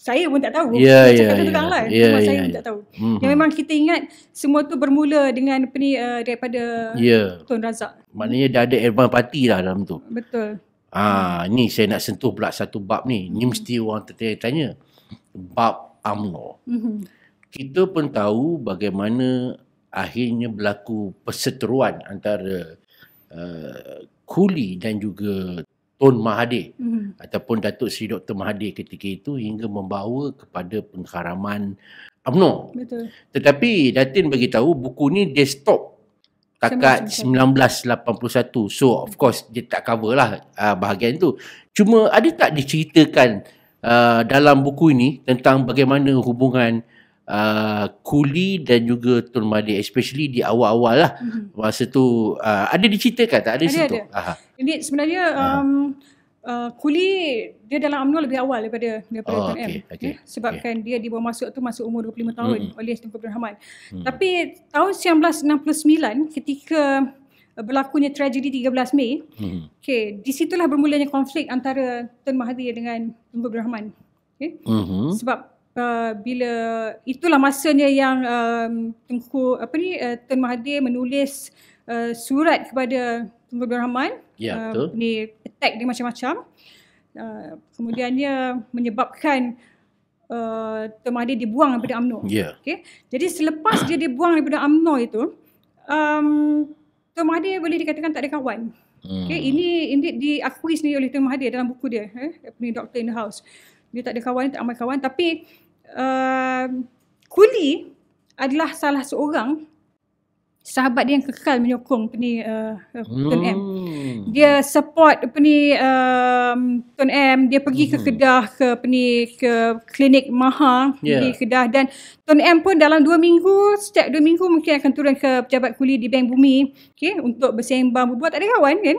saya pun tak tahu. Yeah, yeah, cakap yeah, yeah. lah. Yeah, ya, yeah, saya yeah, pun tak tahu. Mm-hmm. Yang memang kita ingat semua tu bermula dengan apa ni uh, daripada yeah. Tun Razak. Maknanya dah ada Irfan Pati lah dalam tu. Betul. Ah, ni saya nak sentuh pula satu bab ni. Ni mhm. mesti orang tertanya-tanya. Bab UMNO. Mm-hmm. Kita pun tahu bagaimana akhirnya berlaku perseteruan antara uh, kuli dan juga Tun Mahathir mm-hmm. ataupun Datuk Seri Dr. Mahathir ketika itu hingga membawa kepada pengkaraman UMNO. Betul. Tetapi Datin bagi tahu buku ni dia stop kakak 1981. So of course dia tak cover lah uh, bahagian tu. Cuma ada tak diceritakan uh, dalam buku ini tentang bagaimana hubungan Uh, kuli dan juga Tun Mahathir especially di awal-awal lah mm-hmm. masa tu uh, ada diceritakan tak ada, ada situ? Ada. Jadi sebenarnya um, uh, Kuli dia dalam UMNO lebih awal daripada daripada oh, okay, M okay, ya? sebabkan okay. dia dibawa masuk tu masuk umur 25 tahun mm-hmm. oleh Tun Abdul Rahman mm-hmm. tapi tahun 1969 ketika uh, berlakunya tragedi 13 Mei mm-hmm. okay, di situlah bermulanya konflik antara Tun Mahathir dengan Tun Abdul Rahman okay? mm-hmm. sebab uh, bila itulah masanya yang um, Tengku apa ni uh, Tun Mahathir menulis uh, surat kepada Tengku Abdul Rahman ya, uh, ni attack dia macam-macam uh, kemudiannya menyebabkan uh, Tun Mahathir dibuang daripada UMNO ya. okay? jadi selepas dia dibuang daripada UMNO itu um, Tun Mahathir boleh dikatakan tak ada kawan hmm. okay? ini, ini diakui sendiri oleh Tun Mahathir dalam buku dia eh? ni Doctor in the House dia tak ada kawan, tak ada kawan tapi Ehm, kuli adalah salah seorang sahabat dia yang kekal menyokong apa ni uh, Tun eh, hmm. M. Dia support apa ni um, Tun M, dia pergi hmm. ke Kedah ke apa ni ke klinik Maha yeah. di Kedah dan Tun M pun dalam dua minggu, setiap dua minggu mungkin akan turun ke pejabat kuli di Bank Bumi, okay? untuk bersembang berbuat tak ada kawan kan.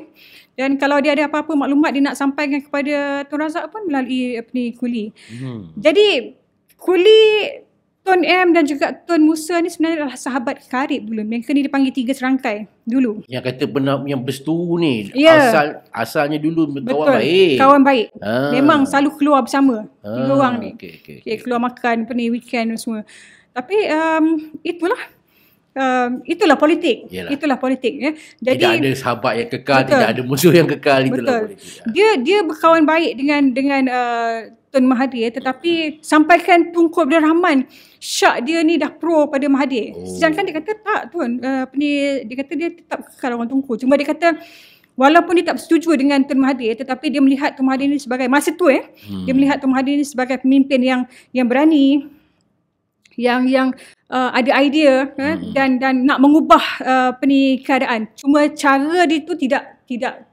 Dan kalau dia ada apa-apa maklumat dia nak sampaikan kepada Tun Razak pun melalui apa eh, ni kuli. Hmm. Jadi Kuli Tun M dan juga Tun Musa ni sebenarnya adalah sahabat karib dulu. Mereka ni dipanggil tiga serangkai dulu. Yang kata benar yang bersetuju ni yeah. asal asalnya dulu Betul. kawan baik. Kawan baik. Ha. Memang selalu keluar bersama. Ha. Keluar ni. Okay, okay, okay. okay keluar makan, pergi weekend semua. Tapi um, itulah um, itulah politik. Yalah. Itulah politik ya. Jadi tidak ada sahabat yang kekal, betul. tidak ada musuh yang kekal itulah betul. politik. Ya. Dia dia berkawan baik dengan dengan uh, Tun Mahathir ya. tetapi hmm. sampaikan tungku Abdul Rahman syak dia ni dah pro pada Mahathir. Oh. Sedangkan dia kata tak Tun apa uh, ni dia kata dia tetap kekal orang tungku. Cuma dia kata walaupun dia tak setuju dengan Tun Mahathir tetapi dia melihat Tun Mahathir ni sebagai masa tu eh hmm. dia melihat Tun Mahathir ni sebagai pemimpin yang yang berani yang yang uh, ada idea eh, hmm. dan dan nak mengubah uh, peni keadaan cuma cara dia tu tidak tidak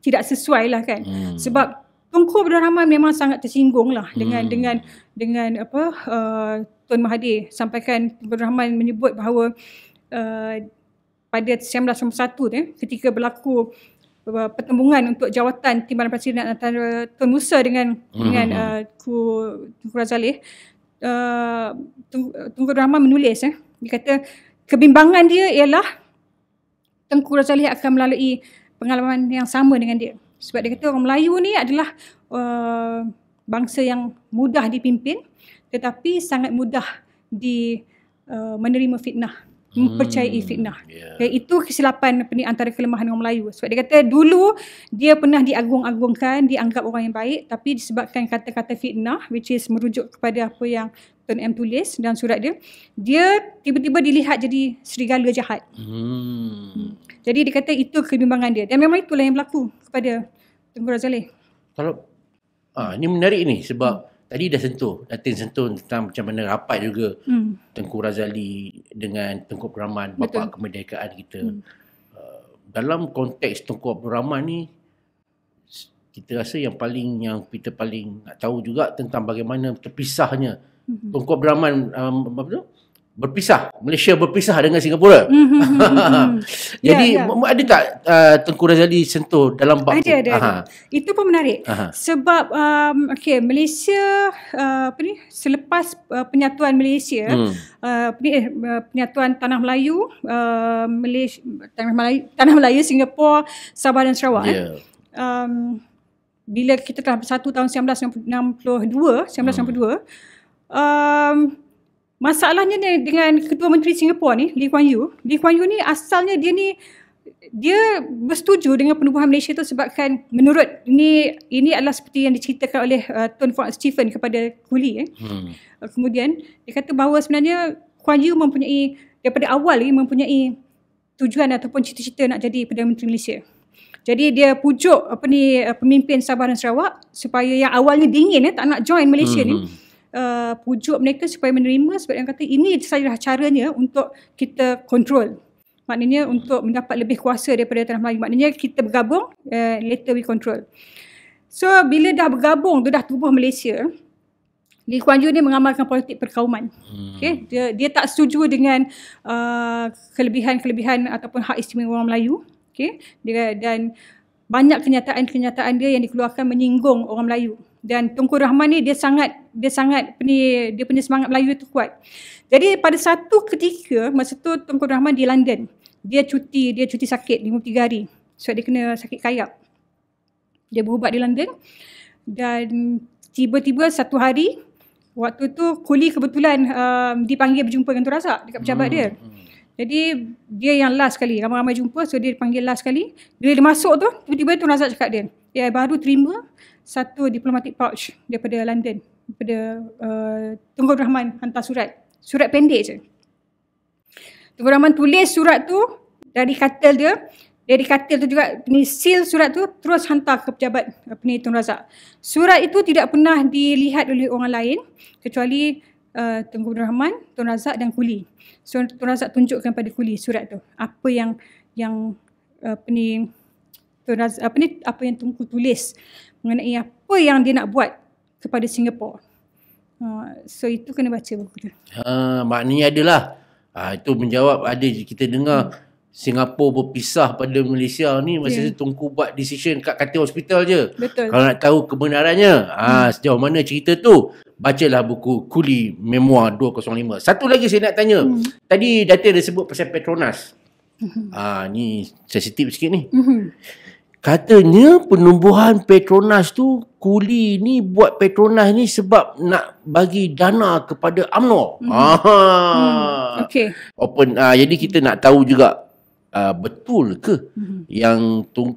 tidak sesuai lah kan hmm. sebab Tunku Abdul Rahman memang sangat tersinggung lah dengan hmm. dengan dengan apa uh, Tun Mahathir sampaikan Abdul Rahman menyebut bahawa uh, pada 1991 eh, ketika berlaku uh, pertembungan untuk jawatan Timbalan Presiden antara Tun Musa dengan hmm. dengan uh, Tunku Razali Uh, Tengku Rahman menulis eh. Dia kata kebimbangan dia ialah Tengku Razali akan melalui pengalaman yang sama dengan dia. Sebab dia kata orang Melayu ni adalah uh, bangsa yang mudah dipimpin tetapi sangat mudah di uh, menerima fitnah mempercayai hmm, fitnah. Yeah. Okay, itu kesilapan apa ni antara kelemahan orang Melayu. Sebab dia kata dulu dia pernah diagung-agungkan, dianggap orang yang baik tapi disebabkan kata-kata fitnah which is merujuk kepada apa yang Tuan M tulis dalam surat dia, dia tiba-tiba dilihat jadi serigala jahat. Hmm. hmm. Jadi dia kata itu kebimbangan dia. Dan memang itulah yang berlaku kepada Tun Razali. Kalau ah ini menarik ni sebab hmm tadi dah sentuh Datin sentuh tentang macam mana rapat juga hmm. Tengku Razali dengan Tengku Abdul Rahman bapa Betul. kemerdekaan kita hmm. uh, dalam konteks Tengku Abdul Rahman ni kita rasa yang paling yang kita paling nak tahu juga tentang bagaimana terpisahnya hmm. Tengku Abdul Rahman um, apa tu berpisah Malaysia berpisah dengan Singapura. Mm-hmm, <laughs> <laughs> Jadi yeah, yeah. ada tak uh, Tengku Razali sentuh dalam bab ada, tu? Ada, ada. Itu pun menarik. Aha. Sebab um, okey Malaysia uh, apa ni selepas uh, penyatuan Malaysia hmm. Uh, eh, uh, penyatuan tanah Melayu uh, Malaysia tanah Melayu tanah Melayu Singapura Sabah dan Sarawak yeah. eh. Ya. um, bila kita telah bersatu tahun 1962 1962 hmm. Um, Masalahnya ni dengan Ketua Menteri Singapura ni, Lee Kuan Yew. Lee Kuan Yew ni asalnya dia ni dia bersetuju dengan penubuhan Malaysia tu sebabkan menurut ini ini adalah seperti yang diceritakan oleh uh, Tuan Frank Stephen kepada Kuli eh. Hmm. Uh, kemudian dia kata bahawa sebenarnya Kuan Yew mempunyai daripada awal lagi mempunyai tujuan ataupun cita-cita nak jadi Perdana Menteri Malaysia. Jadi dia pujuk apa ni uh, pemimpin Sabah dan Sarawak supaya yang awalnya dingin eh tak nak join Malaysia hmm. ni uh, pujuk mereka supaya menerima sebab yang kata ini sahaja caranya untuk kita kontrol maknanya untuk mendapat lebih kuasa daripada tanah Melayu maknanya kita bergabung uh, later we control so bila dah bergabung tu dah tubuh Malaysia Lee Kuan Yew ni mengamalkan politik perkauman. Hmm. Okay. Dia, dia tak setuju dengan uh, kelebihan-kelebihan ataupun hak istimewa orang Melayu. Okay. Dia, dan banyak kenyataan-kenyataan dia yang dikeluarkan menyinggung orang Melayu dan Tunku Rahman ni dia sangat dia sangat peni dia punya semangat Melayu tu kuat. Jadi pada satu ketika masa tu Tunku Rahman di London, dia cuti, dia cuti sakit 53 hari. Sebab so, dia kena sakit kayap. Dia berubat di London dan tiba-tiba satu hari waktu tu kuli kebetulan um, dipanggil berjumpa dengan Tu Razak dekat pejabat hmm. dia. Hmm. Jadi dia yang last sekali, ramai-ramai jumpa so dia dipanggil last sekali. Bila dia masuk tu tiba-tiba Tu Razak cakap dia, dia ya, baru terima satu diplomatik pouch daripada London daripada uh, Tunggu Rahman hantar surat surat pendek je Tunggu Rahman tulis surat tu dari katil dia dari katil tu juga ni seal surat tu terus hantar ke pejabat uh, Tun Razak surat itu tidak pernah dilihat oleh orang lain kecuali Uh, Tunggu Rahman, Tun Razak dan Kuli. So, Tun Razak tunjukkan pada Kuli surat tu. Apa yang yang uh, pening Dr. apa ni apa yang Tunku tulis mengenai apa yang dia nak buat kepada Singapura. Ha, uh, so itu kena baca buku tu. Ha, maknanya adalah. Ha, itu menjawab ada kita dengar hmm. Singapura berpisah pada Malaysia ni masa yeah. Tunku buat decision kat katil hospital je. Betul. Kalau nak tahu kebenarannya, ha, hmm. ah sejauh mana cerita tu, bacalah buku Kuli Memoir 205. Satu lagi saya nak tanya. Hmm. Tadi Datin ada sebut pasal Petronas. Ah hmm. ha, ni sensitif sikit ni. Hmm. Katanya penubuhan Petronas tu kuli ni buat Petronas ni sebab nak bagi dana kepada UMNO. Mm-hmm. Aha. Mm, okay. Open uh, jadi kita nak tahu juga uh, betul ke mm-hmm. yang tu,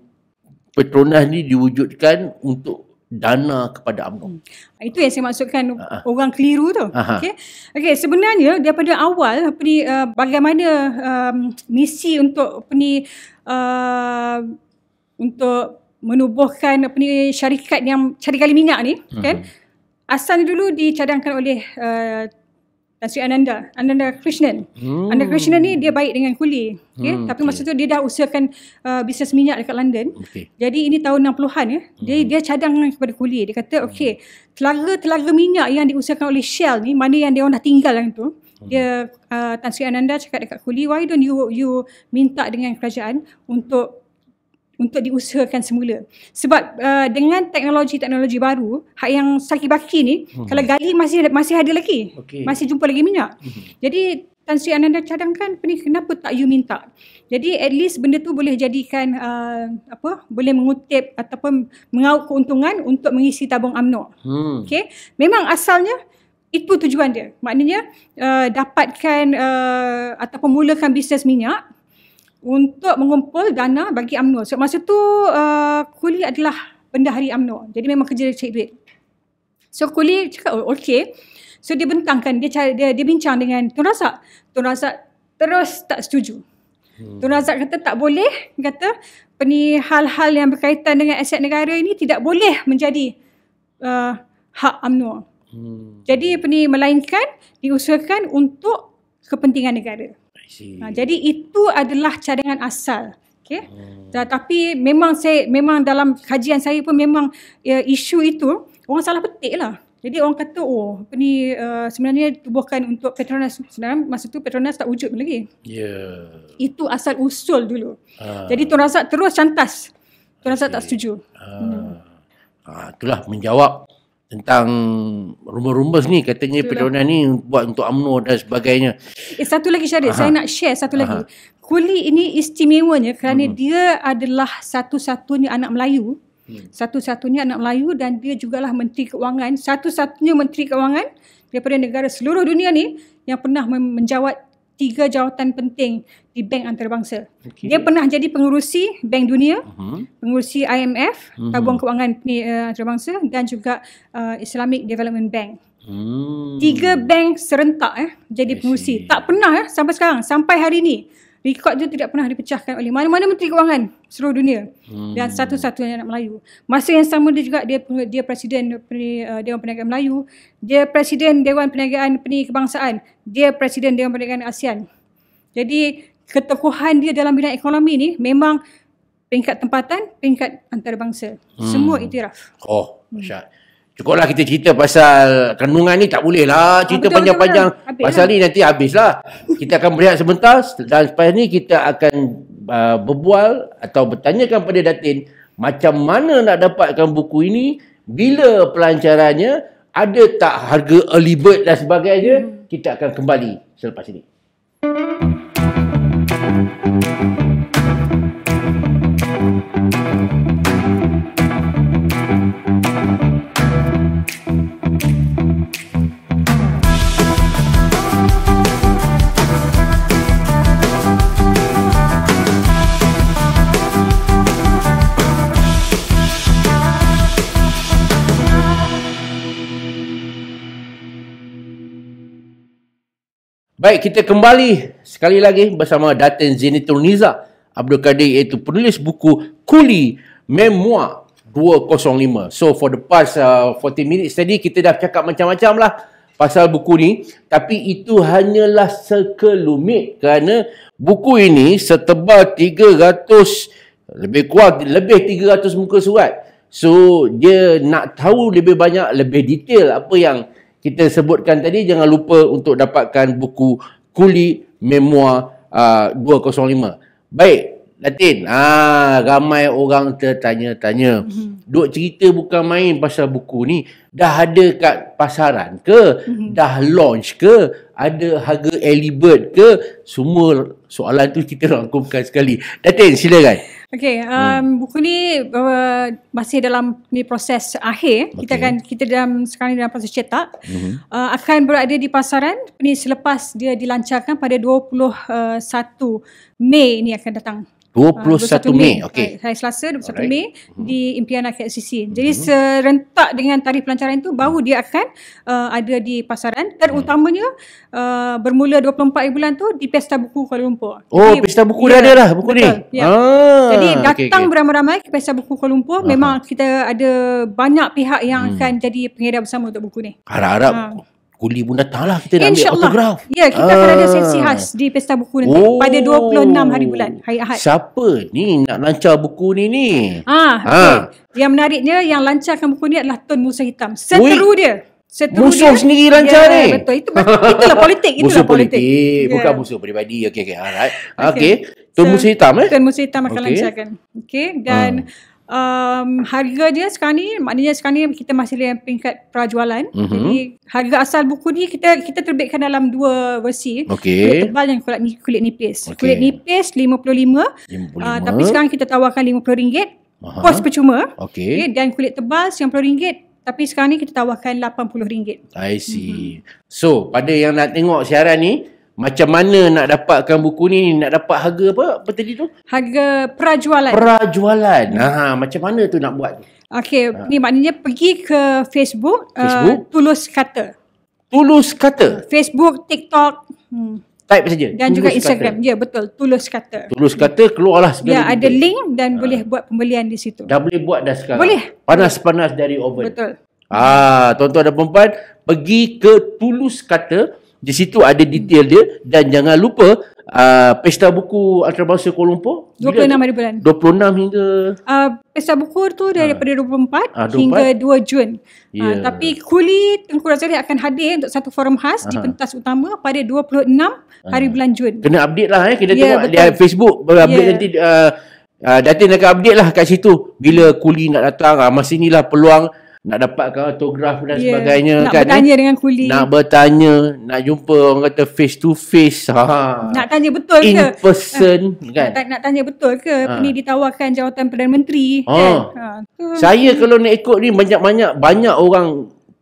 Petronas ni diwujudkan untuk dana kepada UMNO. Mm. Itu yang saya maksudkan uh-huh. orang keliru tu. Uh-huh. Okey. Okey, sebenarnya daripada awal apa ni uh, bagaimana um, misi untuk apa ni untuk menubuhkan apa ni syarikat yang cari kali minyak ni uh kan Asal dulu dicadangkan oleh uh, Tan Sri Ananda Ananda Krishnan hmm. Ananda Krishnan ni dia baik dengan kuli okay? Ya? hmm. tapi masa tu dia dah usahakan uh, bisnes minyak dekat London okay. jadi ini tahun 60-an ya eh? hmm. dia dia cadangkan kepada kuli dia kata hmm. okay, telaga-telaga minyak yang diusahakan oleh Shell ni mana yang dia orang dah tinggal yang tu hmm. dia uh, Tan Sri Ananda cakap dekat kuli why don't you you minta dengan kerajaan untuk untuk diusahakan semula. Sebab uh, dengan teknologi-teknologi baru, hak yang saki baki ni hmm. kalau gali masih masih ada lagi. Okay. Masih jumpa lagi minyak. Hmm. Jadi Tan Sri Ananda cadangkan kenapa tak you minta? Jadi at least benda tu boleh jadikan uh, apa? Boleh mengutip ataupun mengaut keuntungan untuk mengisi tabung UMNO. Hmm. Okay? Memang asalnya itu tujuan dia. Maknanya uh, dapatkan uh, ataupun mulakan bisnes minyak untuk mengumpul dana bagi UMNO. So, masa tu uh, kuli adalah bendahari UMNO. Jadi memang kerja dia cari duit. So kuli cakap, oh, okay. So dia bentangkan, dia, cari, dia, dia bincang dengan Tun Razak. Tun Razak terus tak setuju. Hmm. Tun Razak kata tak boleh. kata peni hal-hal yang berkaitan dengan aset negara ini tidak boleh menjadi uh, hak UMNO. Hmm. Jadi peni melainkan diusahakan untuk kepentingan negara. Ha, jadi itu adalah cadangan asal. Okay. Oh. Tetapi memang saya memang dalam kajian saya pun memang ya, isu itu orang salah petik lah. Jadi orang kata oh apa ni uh, sebenarnya tubuhkan untuk Petronas sebenarnya masa tu Petronas tak wujud lagi. Ya. Yeah. Itu asal usul dulu. Ha. Jadi Tun Razak terus cantas. Tun Razak okay. tak setuju. Ha. Hmm. Ha, itulah menjawab tentang rumah-rumah ni katanya lah. pencalonan ni buat untuk UMNO dan sebagainya. Eh satu lagi Syarif, saya nak share satu lagi. Kuli ini istimewanya kerana hmm. dia adalah satu-satunya anak Melayu. Hmm. Satu-satunya anak Melayu dan dia jugalah menteri kewangan, satu-satunya menteri kewangan daripada negara seluruh dunia ni yang pernah menjawat tiga jawatan penting di bank antarabangsa. Okay. Dia pernah jadi pengurusi Bank Dunia, uh-huh. pengurusi IMF, uh-huh. Mhm. Tabung Kewangan eh, Antarabangsa dan juga uh, Islamic Development Bank. Hmm. Tiga bank serentak eh jadi pengurusi. Tak pernah eh sampai sekarang, sampai hari ini rekod tu tidak pernah dipecahkan oleh mana-mana menteri kewangan seluruh dunia hmm. dan satu-satunya anak Melayu. Masa yang sama dia juga dia dia presiden uh, Dewan Perniagaan Melayu, dia presiden Dewan Perniagaan peni Kebangsaan, dia presiden Dewan Perniagaan ASEAN. Jadi ketokohan dia dalam bidang ekonomi ni memang peringkat tempatan, peringkat antarabangsa. Hmm. Semua itiraf. Oh, masya hmm. Cukuplah kita cerita pasal kandungan ni tak boleh lah ah, cerita ah, panjang-panjang. Pasal lah. ni nanti habislah. Kita akan berehat sebentar dan selepas ni kita akan uh, berbual atau bertanyakan pada Datin macam mana nak dapatkan buku ini, bila pelancarannya, ada tak harga early bird dan sebagainya. Hmm. Kita akan kembali selepas ini. Baik, kita kembali sekali lagi bersama Datin Zinitul Niza Abdul Kadir iaitu penulis buku Kuli Memoir 205. So, for the past uh, 40 minutes tadi, kita dah cakap macam-macam lah pasal buku ni. Tapi itu hanyalah sekelumit kerana buku ini setebal 300, lebih kuat, lebih 300 muka surat. So, dia nak tahu lebih banyak, lebih detail apa yang kita sebutkan tadi jangan lupa untuk dapatkan buku Kuli Memoir uh, ah, 205. Baik, Latin. Ah, ramai orang tertanya-tanya. Mm-hmm. Duk cerita bukan main pasal buku ni. Dah ada kat pasaran ke? Mm-hmm. Dah launch ke? Ada harga early ke? Semua soalan tu kita rangkumkan sekali. Datin, silakan. Okay, hmm. um, hmm. buku ni uh, masih dalam ni proses akhir. Okay. Kita akan kita dalam sekarang ni dalam proses cetak. hmm Uh, akan berada di pasaran ni selepas dia dilancarkan pada 21 uh, Mei ni akan datang. 21, uh, 21 Mei. Mei. Okey. Uh, hari Selasa 21 Alright. Mei mm-hmm. di Impian KLCC. Mm-hmm. Jadi mm-hmm. serentak dengan tarikh pelancaran itu baru mm-hmm. dia akan uh, ada di pasaran terutamanya uh, bermula 24 bulan tu di Pesta Buku Kuala Lumpur. Oh, Jadi, Pesta Buku yeah, dah ada lah buku betul, ni. Ya. Yeah. Ah. Jadi datang okay, okay. beramai-ramai ke Pesta Buku Kuala Lumpur memang kita ada banyak pihak yang hmm. akan jadi pengedar bersama untuk buku ni. Harap-harap ah kuli pun datang lah kita nak ambil autograf. Ya, yeah, kita ah. akan ada ah. sesi khas di Pesta Buku nanti oh. pada 26 hari bulan, hari Ahad. Siapa ni nak lancar buku ni ni? Ah, ha. Ah. Okay. Yang menariknya, yang lancarkan buku ni adalah Tun Musa Hitam. Seteru Ui. dia. Seteru musuh dia. Eh? sendiri lancar ya, ni. Yeah, eh. Betul, itu, itulah politik. Itulah musuh politik. politik. Bukan ya. musuh peribadi. Okey, okey. Alright. Okey. Okay. Tun so, Musa Hitam eh? Tun Musa Hitam akan okay. lancarkan. Okey, dan... Ah um, harga dia sekarang ni maknanya sekarang ni kita masih dalam peringkat prajualan. Mm-hmm. Jadi harga asal buku ni kita kita terbitkan dalam dua versi. Okay. Kulit tebal dan kulit, kulit nipis. Okay. Kulit nipis RM55. rm Uh, tapi sekarang kita tawarkan RM50. Aha. Kos percuma. Okay. okay. Dan kulit tebal RM90. Tapi sekarang ni kita tawarkan RM80. I see. Mm-hmm. So pada yang nak tengok siaran ni macam mana nak dapatkan buku ni nak dapat harga apa apa tadi tu harga prajualan prajualan ha macam mana tu nak buat okey ha. ni maknanya pergi ke Facebook, uh, Facebook? Uh, tulus kata tulus kata Facebook TikTok hmm type saja dan tulus juga Instagram ya betul tulus kata tulus kata keluarlah sebenarnya ya ada link dan ha. boleh buat pembelian di situ dah boleh buat dah sekarang boleh panas-panas dari oven betul ah tuan-tuan dan puan pergi ke tulus kata di situ ada detail dia dan jangan lupa uh, pesta buku antarabangsa Kuala Lumpur 26 hari bulan. 26 hingga uh, pesta buku tu ah. daripada uh, 24, uh, 24 hingga 2 Jun. Yeah. Uh, ya. tapi Kuli Tengku Razali akan hadir untuk satu forum khas uh-huh. di pentas utama pada 26 uh-huh. Ah. hari bulan Jun. Kena update lah eh kita yeah, tengok di Facebook update yeah. nanti uh, uh, Datin akan update lah kat situ bila Kuli nak datang uh, masa inilah peluang nak dapatkan autograf dan yeah. sebagainya nak kan nak eh? bertanya ni? dengan kuli nak bertanya nak jumpa orang kata face to face ha nak tanya betul ke in person ha. kan nak, nak tanya betul ke ha. ni ditawarkan jawatan perdana menteri ha. kan ha. saya kalau nak ikut ni banyak-banyak banyak orang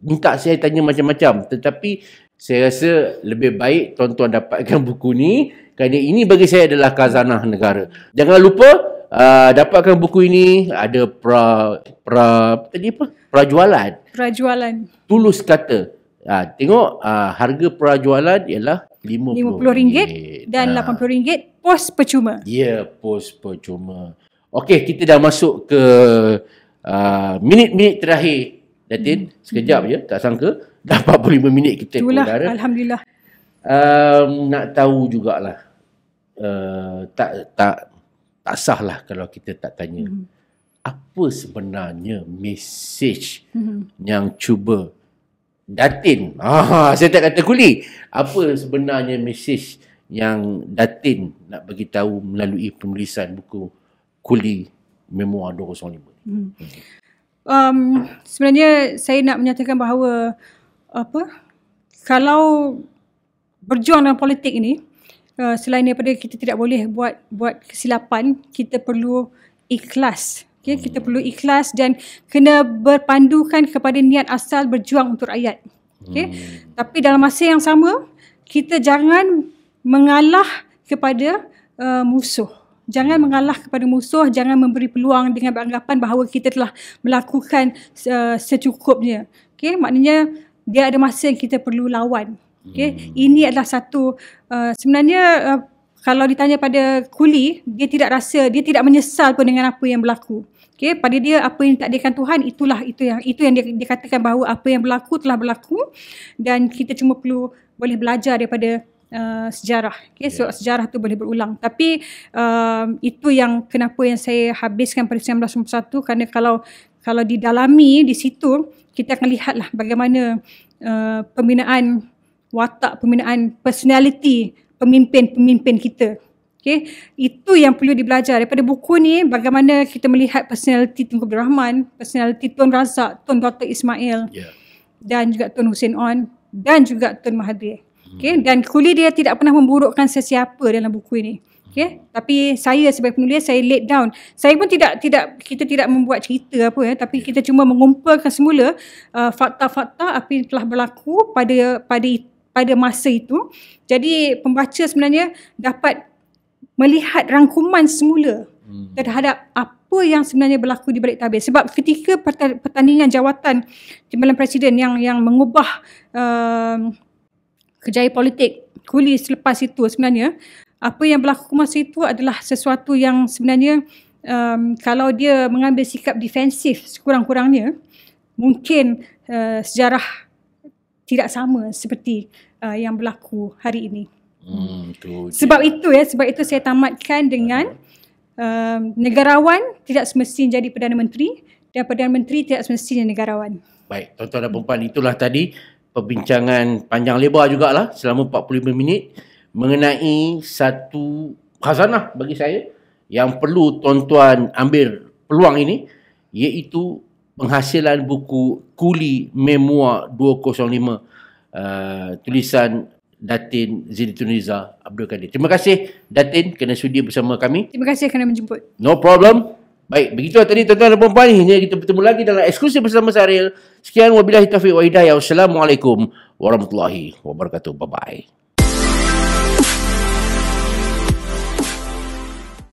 minta saya tanya macam-macam tetapi saya rasa lebih baik tuan-tuan dapatkan <laughs> buku ni kerana ini bagi saya adalah khazanah negara jangan lupa Ah, dapatkan buku ini ada pra pra tadi apa? Prajualan. Prajualan. Tulus kata. Ha, tengok uh, harga prajualan ialah RM50 ringgit dan RM80 ha. ringgit pos percuma. Ya, yeah, pos percuma. Okey, kita dah masuk ke uh, minit-minit terakhir. Datin, hmm. sekejap hmm. ya. Tak sangka. <laughs> Dah 45 minit kita Itulah, berdara. Alhamdulillah. Um, nak tahu jugalah. Uh, tak tak tak sahlah kalau kita tak tanya mm-hmm. apa sebenarnya message mm-hmm. yang cuba Datin. Ah, <laughs> saya tak kata kuli. Apa sebenarnya message yang Datin nak bagi tahu melalui penulisan buku Kuli Memoir 205? Hmm. Um, sebenarnya saya nak menyatakan bahawa apa? Kalau berjuang dalam politik ini, Eh, selain daripada kita tidak boleh buat buat kesilapan, kita perlu ikhlas. Okay, kita perlu ikhlas dan kena berpandukan kepada niat asal berjuang untuk rakyat. Okay? Hmm. Tapi dalam masa yang sama, kita jangan mengalah kepada uh, musuh. Jangan mengalah kepada musuh, jangan memberi peluang dengan beranggapan bahawa kita telah melakukan uh, secukupnya. Okay? Maknanya, dia ada masa yang kita perlu lawan. Okay, hmm. ini adalah satu uh, sebenarnya uh, kalau ditanya pada kuli, dia tidak rasa, dia tidak menyesal pun dengan apa yang berlaku. Okay, pada dia apa yang takdirkan Tuhan itulah itu yang itu yang dia, dia katakan bahawa apa yang berlaku telah berlaku dan kita cuma perlu boleh belajar daripada uh, sejarah. Okay, so yeah. sejarah tu boleh berulang. Tapi uh, itu yang kenapa yang saya habiskan pada 1991 kerana kalau kalau didalami di situ kita akan lah bagaimana uh, pembinaan watak pembinaan personality pemimpin-pemimpin kita. Okay. Itu yang perlu dibelajar daripada buku ni bagaimana kita melihat personality Tunku Abdul Rahman, personality Tun Razak, Tun Dr. Ismail yeah. dan juga Tun Hussein On dan juga Tun Mahathir. Hmm. Okay. Dan kuli dia tidak pernah memburukkan sesiapa dalam buku ini. Okay. Tapi saya sebagai penulis saya laid down. Saya pun tidak tidak kita tidak membuat cerita apa eh. ya, tapi kita cuma mengumpulkan semula uh, fakta-fakta apa yang telah berlaku pada pada pada masa itu. Jadi pembaca sebenarnya dapat melihat rangkuman semula hmm. terhadap apa yang sebenarnya berlaku di balik tabir. Sebab ketika pertandingan jawatan Timbalan Presiden yang yang mengubah uh, kerjaya politik kuli selepas itu sebenarnya, apa yang berlaku masa itu adalah sesuatu yang sebenarnya um, kalau dia mengambil sikap defensif sekurang-kurangnya, mungkin uh, sejarah tidak sama seperti uh, yang berlaku hari ini. Hmm, itu sebab itu ya, sebab itu saya tamatkan dengan um, negarawan tidak semestinya jadi perdana menteri dan perdana menteri tidak semestinya negarawan. Baik, tuan-tuan dan puan itulah tadi perbincangan panjang lebar jugalah selama 45 minit mengenai satu khazanah bagi saya yang perlu tuan-tuan ambil peluang ini iaitu penghasilan buku Kuli Memoir 205 uh, tulisan Datin Zidituniza Abdul Kadir. Terima kasih Datin kerana sudi bersama kami. Terima kasih kerana menjemput. No problem. Baik, begitu lah tadi tuan-tuan dan puan-puan. Ini kita bertemu lagi dalam eksklusif bersama Saril. Sekian wabillahi taufiq wa hidayah. Wassalamualaikum warahmatullahi wabarakatuh. Bye-bye.